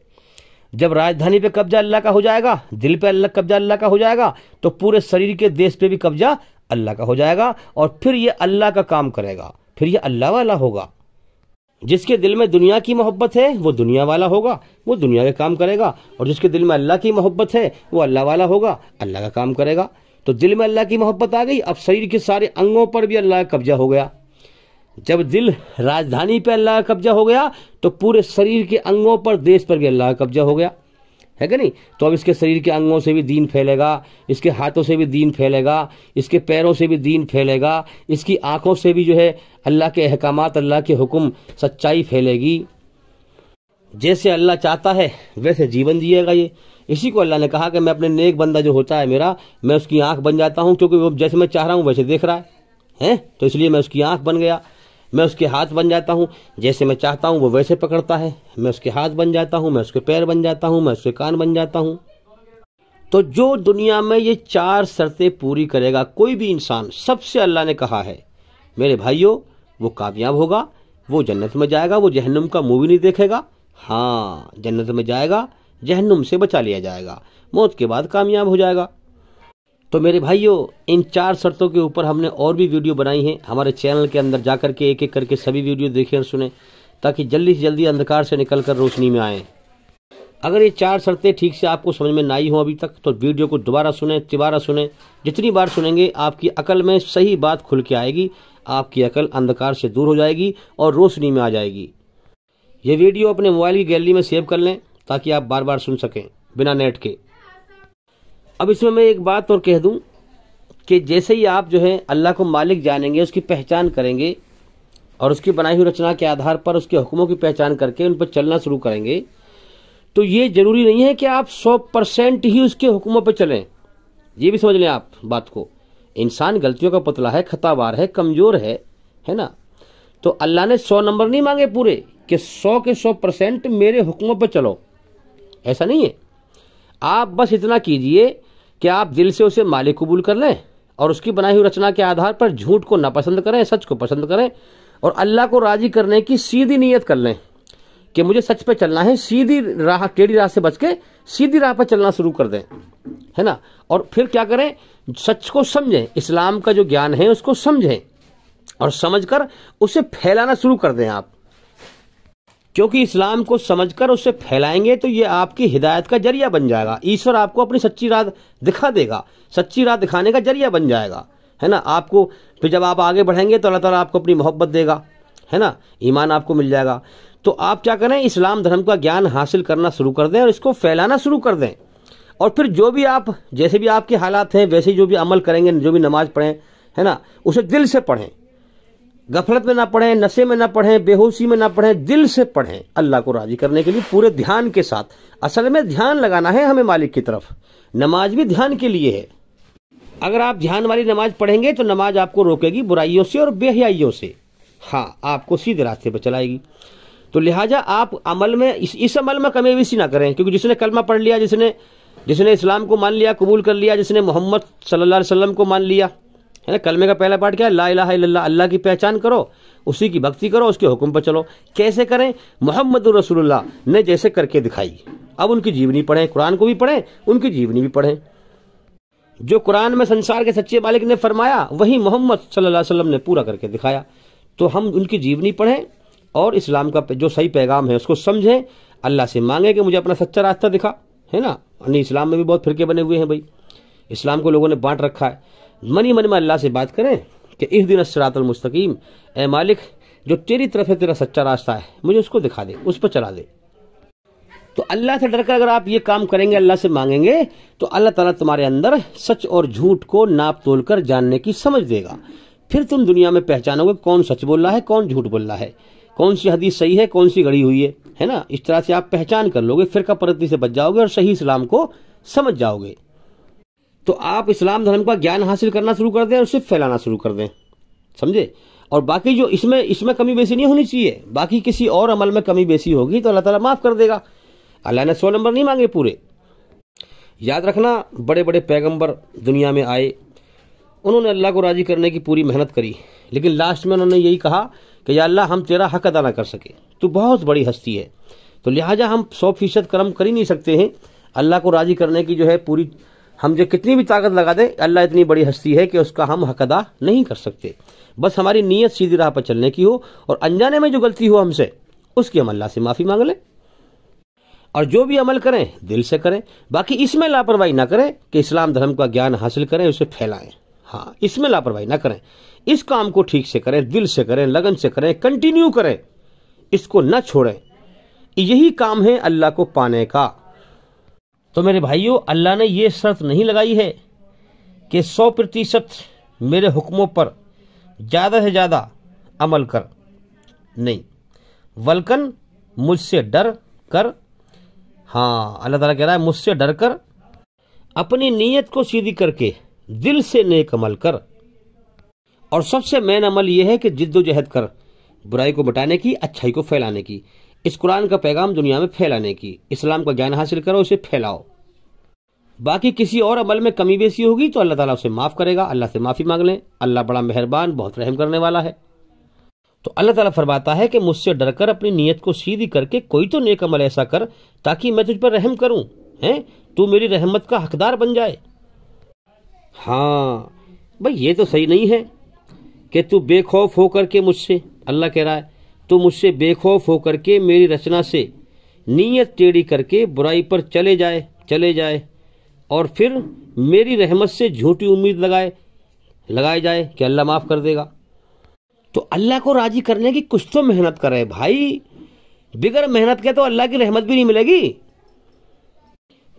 जब राजधानी पे कब्जा अल्लाह का हो जाएगा दिल पे अल्लाह कब्जा अल्लाह का हो जाएगा तो पूरे शरीर के देश पे भी कब्जा अल्लाह का हो जाएगा और फिर ये अल्लाह का काम करेगा फिर ये अल्लाह वाला होगा जिसके दिल में दुनिया की मोहब्बत है वो दुनिया वाला होगा वो दुनिया का काम करेगा और जिसके दिल में अल्लाह की मोहब्बत है वो अल्लाह वाला होगा अल्लाह का काम करेगा तो दिल में अल्लाह की मोहब्बत आ गई अब शरीर के सारे अंगों पर भी अल्लाह का कब्जा हो गया जब दिल राजधानी पर अल्लाह का कब्जा हो गया तो पूरे शरीर के अंगों पर देश पर भी अल्लाह का कब्जा हो गया है कि नहीं तो अब इसके शरीर के अंगों से भी दीन फैलेगा इसके हाथों से भी दीन फैलेगा इसके पैरों से भी दीन फैलेगा इसकी आंखों से भी जो है अल्लाह के अहकाम अल्लाह के हुक्म सच्चाई फैलेगी जैसे अल्लाह चाहता है वैसे जीवन जिएगा ये इसी को अल्लाह ने कहा कि मैं अपने नेक बंदा जो होता है मेरा मैं उसकी आंख बन जाता हूं क्योंकि वो जैसे मैं चाह रहा हूँ वैसे देख रहा है हैं तो इसलिए मैं उसकी आंख बन गया मैं उसके हाथ बन जाता हूँ जैसे मैं चाहता हूँ वो वैसे पकड़ता है मैं उसके हाथ बन जाता हूँ मैं उसके पैर बन जाता हूँ मैं उसके कान बन जाता हूँ तो जो दुनिया में ये चार शर्तें पूरी करेगा कोई भी इंसान सबसे अल्लाह ने कहा है मेरे भाइयों वो कामयाब होगा वो जन्नत में जाएगा वो जहन्नुम का मूवी नहीं देखेगा हाँ जन्नत में जाएगा जहन्नुम से बचा लिया जाएगा मौत के बाद कामयाब हो जाएगा तो मेरे भाइयों इन चार शर्तों के ऊपर हमने और भी वीडियो बनाई हैं हमारे चैनल के अंदर जा करके एक एक करके सभी वीडियो देखें और सुने ताकि जल्दी से जल्दी अंधकार से निकल कर रोशनी में आएँ अगर ये चार शर्तें ठीक से आपको समझ में ना आई हो अभी तक तो वीडियो को दोबारा सुने तिबारा सुने जितनी बार सुनेंगे आपकी अकल में सही बात खुल के आएगी आपकी अकल अंधकार से दूर हो जाएगी और रोशनी में आ जाएगी ये वीडियो अपने मोबाइल की गैलरी में सेव कर लें ताकि आप बार बार सुन सकें बिना नेट के अब इसमें मैं एक बात और कह दूं कि जैसे ही आप जो है अल्लाह को मालिक जानेंगे उसकी पहचान करेंगे और उसकी बनाई हुई रचना के आधार पर उसके हुक्मों की पहचान करके उन पर चलना शुरू करेंगे तो ये जरूरी नहीं है कि आप सौ परसेंट ही उसके हुक्मों पर चलें ये भी समझ लें आप बात को इंसान गलतियों का पतला है खतावार है कमजोर है है ना तो अल्लाह ने सौ नंबर नहीं मांगे पूरे कि सौ के सौ परसेंट मेरे हुक्मों पर चलो ऐसा नहीं है आप बस इतना कीजिए क्या आप दिल से उसे मालिक कबूल कर लें और उसकी बनाई हुई रचना के आधार पर झूठ को नापसंद करें सच को पसंद करें और अल्लाह को राजी करने की सीधी नीयत कर लें कि मुझे सच पे चलना है सीधी राह टेढ़ी राह से बच के सीधी राह पर चलना शुरू कर दें है ना और फिर क्या करें सच को समझें इस्लाम का जो ज्ञान है उसको समझें और समझकर उसे फैलाना शुरू कर दें आप क्योंकि इस्लाम को समझकर उसे फैलाएंगे तो ये आपकी हिदायत का जरिया बन जाएगा ईश्वर आपको अपनी सच्ची राह दिखा देगा सच्ची राह दिखाने का जरिया बन जाएगा है ना आपको फिर जब आप आगे बढ़ेंगे तो अल्लाह ताला आपको अपनी मोहब्बत देगा है ना ईमान आपको मिल जाएगा तो आप क्या करें इस्लाम धर्म का ज्ञान हासिल करना शुरू कर दें और इसको फैलाना शुरू कर दें और फिर जो भी आप जैसे भी आपके हालात हैं वैसे जो भी अमल करेंगे जो भी नमाज पढ़ें है ना उसे दिल से पढ़ें गफलत में ना पढ़ें नशे में ना पढ़ें बेहोशी में ना पढ़ें दिल से पढ़ें अल्लाह को राजी करने के लिए पूरे ध्यान के साथ असल में ध्यान लगाना है हमें मालिक की तरफ नमाज भी ध्यान के लिए है अगर आप ध्यान वाली नमाज पढ़ेंगे तो नमाज आपको रोकेगी बुराइयों से और बेहयाइयों से हाँ आपको सीधे रास्ते पर चलाएगी तो लिहाजा आप अमल में इस, इस अमल में कमी वेशी ना करें क्योंकि जिसने कलमा पढ़ लिया जिसने जिसने इस्लाम को मान लिया कबूल कर लिया जिसने मोहम्मद सल्लल्लाहु अलैहि वसल्लम को मान लिया है ना कलमे का पहला पार्ट क्या है ला इला अल्लाह की पहचान करो उसी की भक्ति करो उसके हुक्म पर चलो कैसे करें मोहम्मद रसूलुल्लाह ने जैसे करके दिखाई अब उनकी जीवनी पढ़ें कुरान को भी पढ़ें उनकी जीवनी भी पढ़ें जो कुरान में संसार के सच्चे मालिक ने फरमाया वही मोहम्मद सल्लल्लाहु अलैहि वसल्लम ने पूरा करके दिखाया तो हम उनकी जीवनी पढ़ें और इस्लाम का जो सही पैगाम है उसको समझें अल्लाह से मांगे कि मुझे अपना सच्चा रास्ता दिखा है ना यानी इस्लाम में भी बहुत फिरके बने हुए हैं भाई इस्लाम को लोगों ने बांट रखा है मनी मन में अल्लाह से बात करें कि इस दिन सरातल मुस्तकीम ए मालिक जो तेरी तरफ है तेरा सच्चा रास्ता है मुझे उसको दिखा दे उस पर चला दे तो अल्लाह से डरकर अगर आप ये काम करेंगे अल्लाह से मांगेंगे तो अल्लाह ताला तुम्हारे अंदर सच और झूठ को नाप तोल कर जानने की समझ देगा फिर तुम दुनिया में पहचानोगे कौन सच बोल रहा है कौन झूठ बोल रहा है कौन सी हदीस सही है कौन सी गड़ी हुई है है ना इस तरह से आप पहचान कर लोगे फिर का परती से बच जाओगे और सही इस्लाम को समझ जाओगे तो आप इस्लाम धर्म का ज्ञान हासिल करना शुरू कर दें और सिर्फ फैलाना शुरू कर दें समझे और बाकी जो इसमें इसमें कमी बेसी नहीं होनी चाहिए बाकी किसी और अमल में कमी बेसी होगी तो अल्लाह ताला माफ़ कर देगा अल्लाह ने सौ नंबर नहीं मांगे पूरे याद रखना बड़े बड़े पैगंबर दुनिया में आए उन्होंने अल्लाह को राज़ी करने की पूरी मेहनत करी लेकिन लास्ट में उन्होंने यही कहा कि या अल्लाह हम तेरा हक अदा ना कर सके तो बहुत बड़ी हस्ती है तो लिहाजा हम सौ फीसद कर्म कर ही नहीं सकते हैं अल्लाह को राज़ी करने की जो है पूरी हम जो कितनी भी ताकत लगा दें अल्लाह इतनी बड़ी हस्ती है कि उसका हम हक अदा नहीं कर सकते बस हमारी नीयत सीधी राह पर चलने की हो और अनजाने में जो गलती हो हमसे उसकी हम अल्लाह से माफ़ी मांग लें और जो भी अमल करें दिल से करें बाकी इसमें लापरवाही ना करें कि इस्लाम धर्म का ज्ञान हासिल करें उसे फैलाएं हाँ इसमें लापरवाही ना करें इस काम को ठीक से करें दिल से करें लगन से करें कंटिन्यू करें इसको न छोड़ें यही काम है अल्लाह को पाने का तो मेरे भाइयों अल्लाह ने यह शर्त नहीं लगाई है कि सौ प्रतिशत मेरे हुक्मों पर ज़्यादा से ज़्यादा अमल कर नहीं वल्कन मुझसे डर कर हाँ अल्लाह ताला कह रहा है मुझसे डर कर अपनी नीयत को सीधी करके दिल से नेक अमल कर और सबसे मेन अमल यह है कि जिद्दोजहद कर बुराई को मिटाने की अच्छाई को फैलाने की इस कुरान का पैगाम दुनिया में फैलाने की इस्लाम का ज्ञान हासिल करो इसे फैलाओ बाकी किसी और अमल में कमी बेसी होगी तो अल्लाह ताला उसे माफ़ करेगा अल्लाह से माफ़ी मांग लें अल्लाह बड़ा मेहरबान बहुत रहम करने वाला है तो अल्लाह ताला फरमाता है कि मुझसे डरकर अपनी नीयत को सीधी करके कोई तो नेक अमल ऐसा कर ताकि मैं तुझ पर रहम करूं हैं तू मेरी रहमत का हकदार बन जाए हाँ भाई ये तो सही नहीं है कि तू बेखौफ होकर के मुझसे अल्लाह कह रहा है तो मुझसे बेखौफ होकर के मेरी रचना से नीयत टेढ़ी करके बुराई पर चले जाए चले जाए और फिर मेरी रहमत से झूठी उम्मीद लगाए लगाए जाए कि अल्लाह माफ़ कर देगा तो अल्लाह को राजी करने की कुछ तो मेहनत करे भाई बिगर मेहनत के तो अल्लाह की रहमत भी नहीं मिलेगी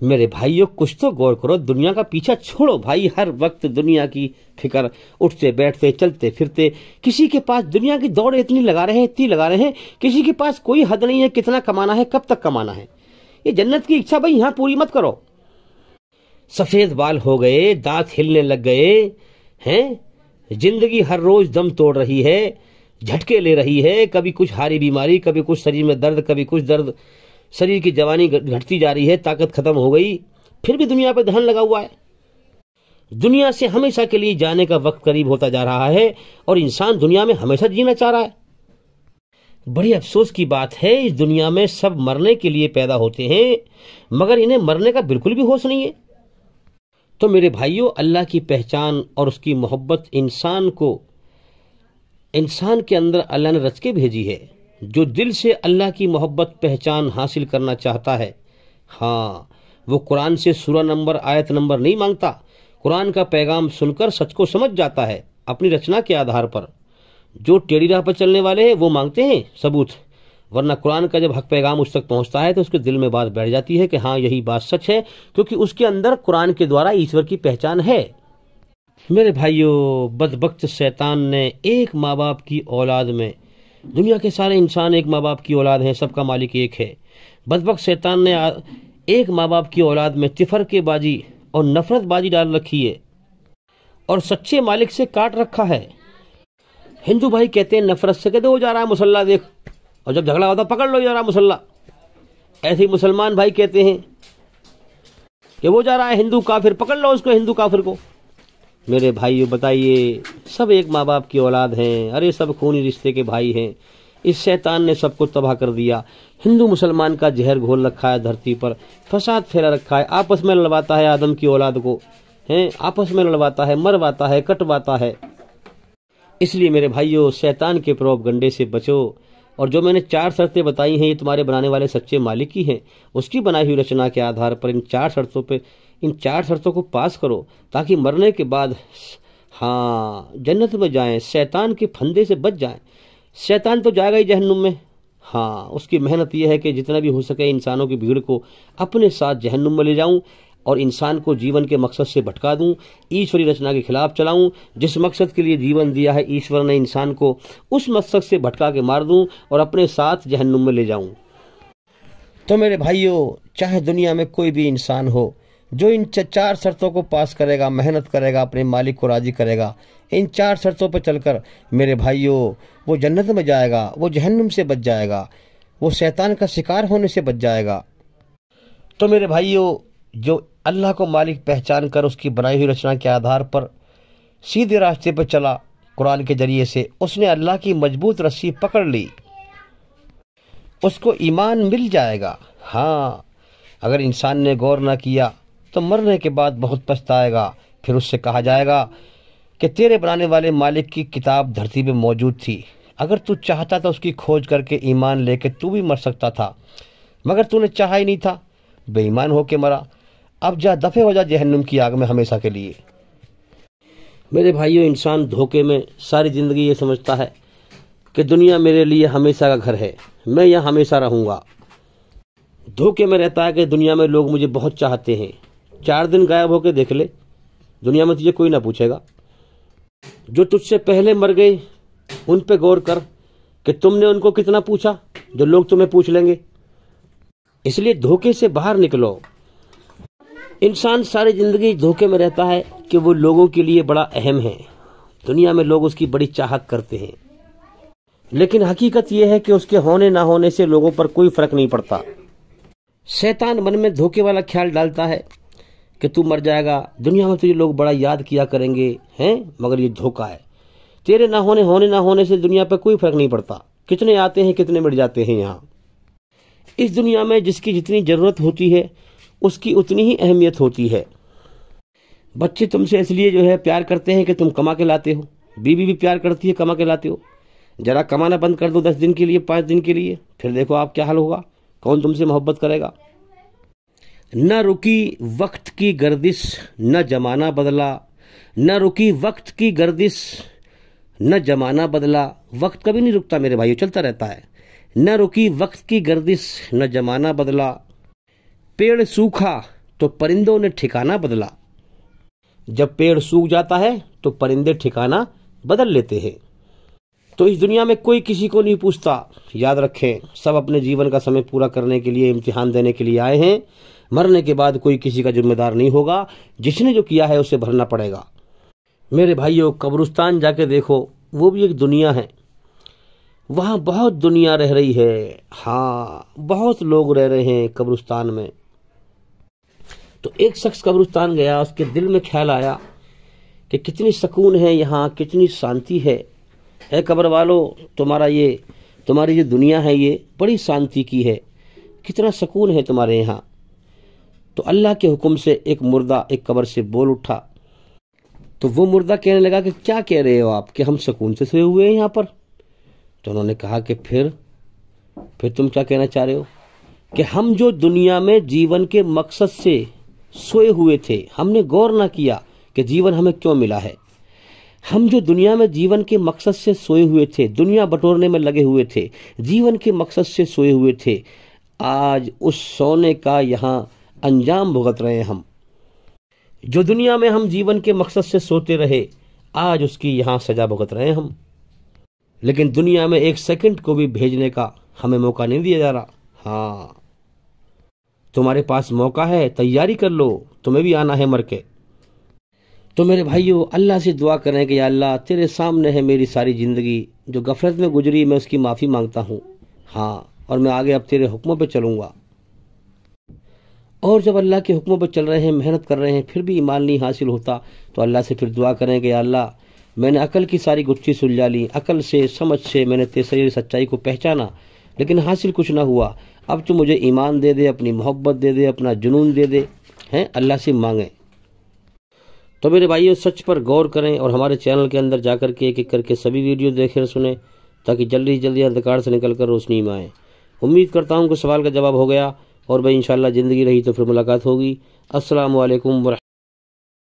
मेरे भाइयों कुछ तो गौर करो दुनिया का पीछा छोड़ो भाई हर वक्त दुनिया की फिक्र उठते बैठते चलते फिरते किसी के पास दुनिया की दौड़ इतनी लगा रहे हैं इतनी लगा रहे हैं किसी के पास कोई हद नहीं है कितना कमाना है कब तक कमाना है ये जन्नत की इच्छा भाई यहाँ पूरी मत करो सफेद बाल हो गए दांत हिलने लग गए हैं जिंदगी हर रोज दम तोड़ रही है झटके ले रही है कभी कुछ हारी बीमारी कभी कुछ शरीर में दर्द कभी कुछ दर्द शरीर की जवानी घटती जा रही है ताकत खत्म हो गई फिर भी दुनिया पर ध्यान लगा हुआ है दुनिया से हमेशा के लिए जाने का वक्त करीब होता जा रहा है और इंसान दुनिया में हमेशा जीना चाह रहा है बड़ी अफसोस की बात है इस दुनिया में सब मरने के लिए पैदा होते हैं मगर इन्हें मरने का बिल्कुल भी होश नहीं है तो मेरे भाइयों अल्लाह की पहचान और उसकी मोहब्बत इंसान को इंसान के अंदर अल्लाह ने रच के भेजी है जो दिल से अल्लाह की मोहब्बत पहचान हासिल करना चाहता है हाँ वो कुरान से सूरा नंबर आयत नंबर नहीं मांगता कुरान का पैगाम सुनकर सच को समझ जाता है अपनी रचना के आधार पर जो टेढ़ी राह पर चलने वाले हैं वो मांगते हैं सबूत वरना कुरान का जब हक पैगाम उस तक पहुंचता है तो उसके दिल में बात बैठ जाती है कि हाँ यही बात सच है क्योंकि उसके अंदर कुरान के द्वारा ईश्वर की पहचान है मेरे भाइयों बदबक्त शैतान ने एक माँ बाप की औलाद में दुनिया के सारे इंसान एक माँ बाप की औलाद हैं सबका मालिक एक है बदबक शैतान ने एक माँ बाप की औलाद में तिफर के बाजी और नफरत बाजी डाल रखी है और सच्चे मालिक से काट रखा है हिंदू भाई कहते हैं नफरत से कहते वो जा रहा है मुसल्ला देख और जब झगड़ा होता पकड़ लो जा रहा मुसल्ला ऐसे ही मुसलमान भाई कहते हैं कि वो जा रहा है हिंदू काफिर पकड़ लो उसको हिंदू काफिर को मेरे भाइयों बताइए सब एक माँ बाप की औलाद हैं अरे सब खूनी रिश्ते के भाई हैं इस शैतान ने सबको तबाह कर दिया हिंदू मुसलमान का जहर घोल रखा है धरती पर फसाद फैला रखा है आपस में लड़वाता है आदम की औलाद को हैं आपस में लड़वाता है मरवाता है कटवाता है इसलिए मेरे भाइयों शैतान के प्रोप गंडे से बचो और जो मैंने चार शर्तें बताई हैं ये तुम्हारे बनाने वाले सच्चे मालिक की हैं उसकी बनाई हुई रचना के आधार पर इन चार शर्तों पर इन चार शर्तों को पास करो ताकि मरने के बाद हाँ जन्नत में जाएं शैतान के फंदे से बच जाएं शैतान तो जाएगा ही जहन्नुम में हाँ उसकी मेहनत यह है कि जितना भी हो सके इंसानों की भीड़ को अपने साथ जहन्नुम में ले जाऊं और इंसान को जीवन के मकसद से भटका दूं ईश्वरी रचना के खिलाफ चलाऊं जिस मकसद के लिए जीवन दिया है ईश्वर ने इंसान को उस मकसद से भटका के मार दूँ और अपने साथ जहन्नुम में ले जाऊँ तो मेरे भाइयों चाहे दुनिया में कोई भी इंसान हो जो इन चार शर्तों को पास करेगा मेहनत करेगा अपने मालिक को राजी करेगा इन चार शर्तों पर चलकर मेरे भाइयों वो जन्नत में जाएगा वो जहन्नुम से बच जाएगा वो शैतान का शिकार होने से बच जाएगा तो मेरे भाइयों जो अल्लाह को मालिक पहचान कर उसकी बनाई हुई रचना के आधार पर सीधे रास्ते पर चला कुरान के जरिए से उसने अल्लाह की मजबूत रस्सी पकड़ ली उसको ईमान मिल जाएगा हाँ अगर इंसान ने गौर ना किया तो मरने के बाद बहुत पछताएगा फिर उससे कहा जाएगा कि तेरे बनाने वाले मालिक की किताब धरती पे मौजूद थी अगर तू चाहता तो उसकी खोज करके ईमान लेके तू भी मर सकता था मगर तूने चाहा ही नहीं था बेईमान होके मरा अब जा दफे हो जा जहन्नुम की आग में हमेशा के लिए मेरे भाइयों इंसान धोखे में सारी ज़िंदगी ये समझता है कि दुनिया मेरे लिए हमेशा का घर है मैं यहाँ हमेशा रहूँगा धोखे में रहता है कि दुनिया में लोग मुझे बहुत चाहते हैं चार दिन गायब होकर देख ले दुनिया में तुझे कोई ना पूछेगा जो तुझसे पहले मर गए उन पे गौर कर कि तुमने उनको कितना पूछा जो लोग तुम्हें पूछ लेंगे इसलिए धोखे से बाहर निकलो इंसान सारी जिंदगी धोखे में रहता है कि वो लोगों के लिए बड़ा अहम है दुनिया में लोग उसकी बड़ी चाहत करते हैं लेकिन हकीकत यह है कि उसके होने ना होने से लोगों पर कोई फर्क नहीं पड़ता शैतान मन में धोखे वाला ख्याल डालता है कि तू मर जाएगा दुनिया में तुझे लोग बड़ा याद किया करेंगे हैं मगर ये धोखा है तेरे ना होने होने ना होने से दुनिया पर कोई फर्क नहीं पड़ता कितने आते हैं कितने मिट जाते हैं यहाँ इस दुनिया में जिसकी जितनी ज़रूरत होती है उसकी उतनी ही अहमियत होती है बच्चे तुमसे इसलिए जो है प्यार करते हैं कि तुम कमा के लाते हो बीवी भी प्यार करती है कमा के लाते हो जरा कमाना बंद कर दो दस दिन के लिए पाँच दिन के लिए फिर देखो आप क्या हाल होगा कौन तुमसे मोहब्बत करेगा न रुकी वक्त की गर्दिश न जमाना बदला न रुकी वक्त की गर्दिश न जमाना बदला वक्त कभी नहीं रुकता मेरे भाइयों चलता रहता है न रुकी वक्त की गर्दिश न जमाना बदला पेड़ सूखा तो परिंदों ने ठिकाना बदला जब पेड़ सूख जाता है तो परिंदे ठिकाना बदल लेते हैं तो इस दुनिया में कोई किसी को नहीं पूछता याद रखें सब अपने जीवन का समय पूरा करने के लिए इम्तिहान देने के लिए आए हैं मरने के बाद कोई किसी का जिम्मेदार नहीं होगा जिसने जो किया है उसे भरना पड़ेगा मेरे भाइयों कब्रुस्तान जाके देखो वो भी एक दुनिया है वहाँ बहुत दुनिया रह रही है हाँ बहुत लोग रह रहे हैं कब्रिस्तान में तो एक शख्स कब्रिस्तान गया उसके दिल में ख्याल आया कि कितनी सुकून है यहाँ कितनी शांति है है कब्र वालो तुम्हारा ये तुम्हारी जो दुनिया है ये बड़ी शांति की है कितना सुकून है तुम्हारे यहाँ तो अल्लाह के हुक्म से एक मुर्दा एक कब्र से बोल उठा तो वो मुर्दा कहने लगा कि क्या कह रहे हो आप कि हम सुकून से सोए हुए हैं यहाँ पर तो उन्होंने कहा कि फिर फिर तुम क्या कहना चाह रहे हो कि हम जो दुनिया में जीवन के मकसद से सोए हुए थे हमने गौर ना किया कि जीवन हमें क्यों मिला है हम जो दुनिया में जीवन के मकसद से सोए हुए थे दुनिया बटोरने में लगे हुए थे जीवन के मकसद से सोए हुए थे आज उस सोने का यहाँ अंजाम भुगत रहे हैं हम जो दुनिया में हम जीवन के मकसद से सोते रहे आज उसकी यहाँ सजा भुगत रहे हम लेकिन दुनिया में एक सेकंड को भी भेजने का हमें मौका नहीं दिया जा रहा हाँ तुम्हारे पास मौका है तैयारी कर लो तुम्हें भी आना है मर के तो मेरे भाइयों अल्लाह से दुआ करें कि अल्लाह तेरे सामने है मेरी सारी ज़िंदगी जो गफलत में गुजरी मैं उसकी माफ़ी मांगता हूँ हाँ और मैं आगे अब तेरे हुक्मों पर चलूँगा और जब अल्लाह के हुक्मों पर चल रहे हैं मेहनत कर रहे हैं फिर भी ईमान नहीं हासिल होता तो अल्लाह से फिर दुआ करें कि अल्लाह मैंने अकल की सारी गुच्छी सुलझा ली अकल से समझ से मैंने तेसरी सच्चाई को पहचाना लेकिन हासिल कुछ ना हुआ अब तो मुझे ईमान दे दे अपनी मोहब्बत दे दे अपना जुनून दे दे हैं अल्लाह से मांगें तो मेरे भाइयों सच पर गौर करें और हमारे चैनल के अंदर जाकर के एक एक करके सभी वीडियो देखें सुने ताकि जल्दी जल्दी अंधकार से निकल कर रोशनी में आएँ उम्मीद करता हूँ कि सवाल का जवाब हो गया और भाई इन ज़िंदगी रही तो फिर मुलाकात होगी असलकम वरह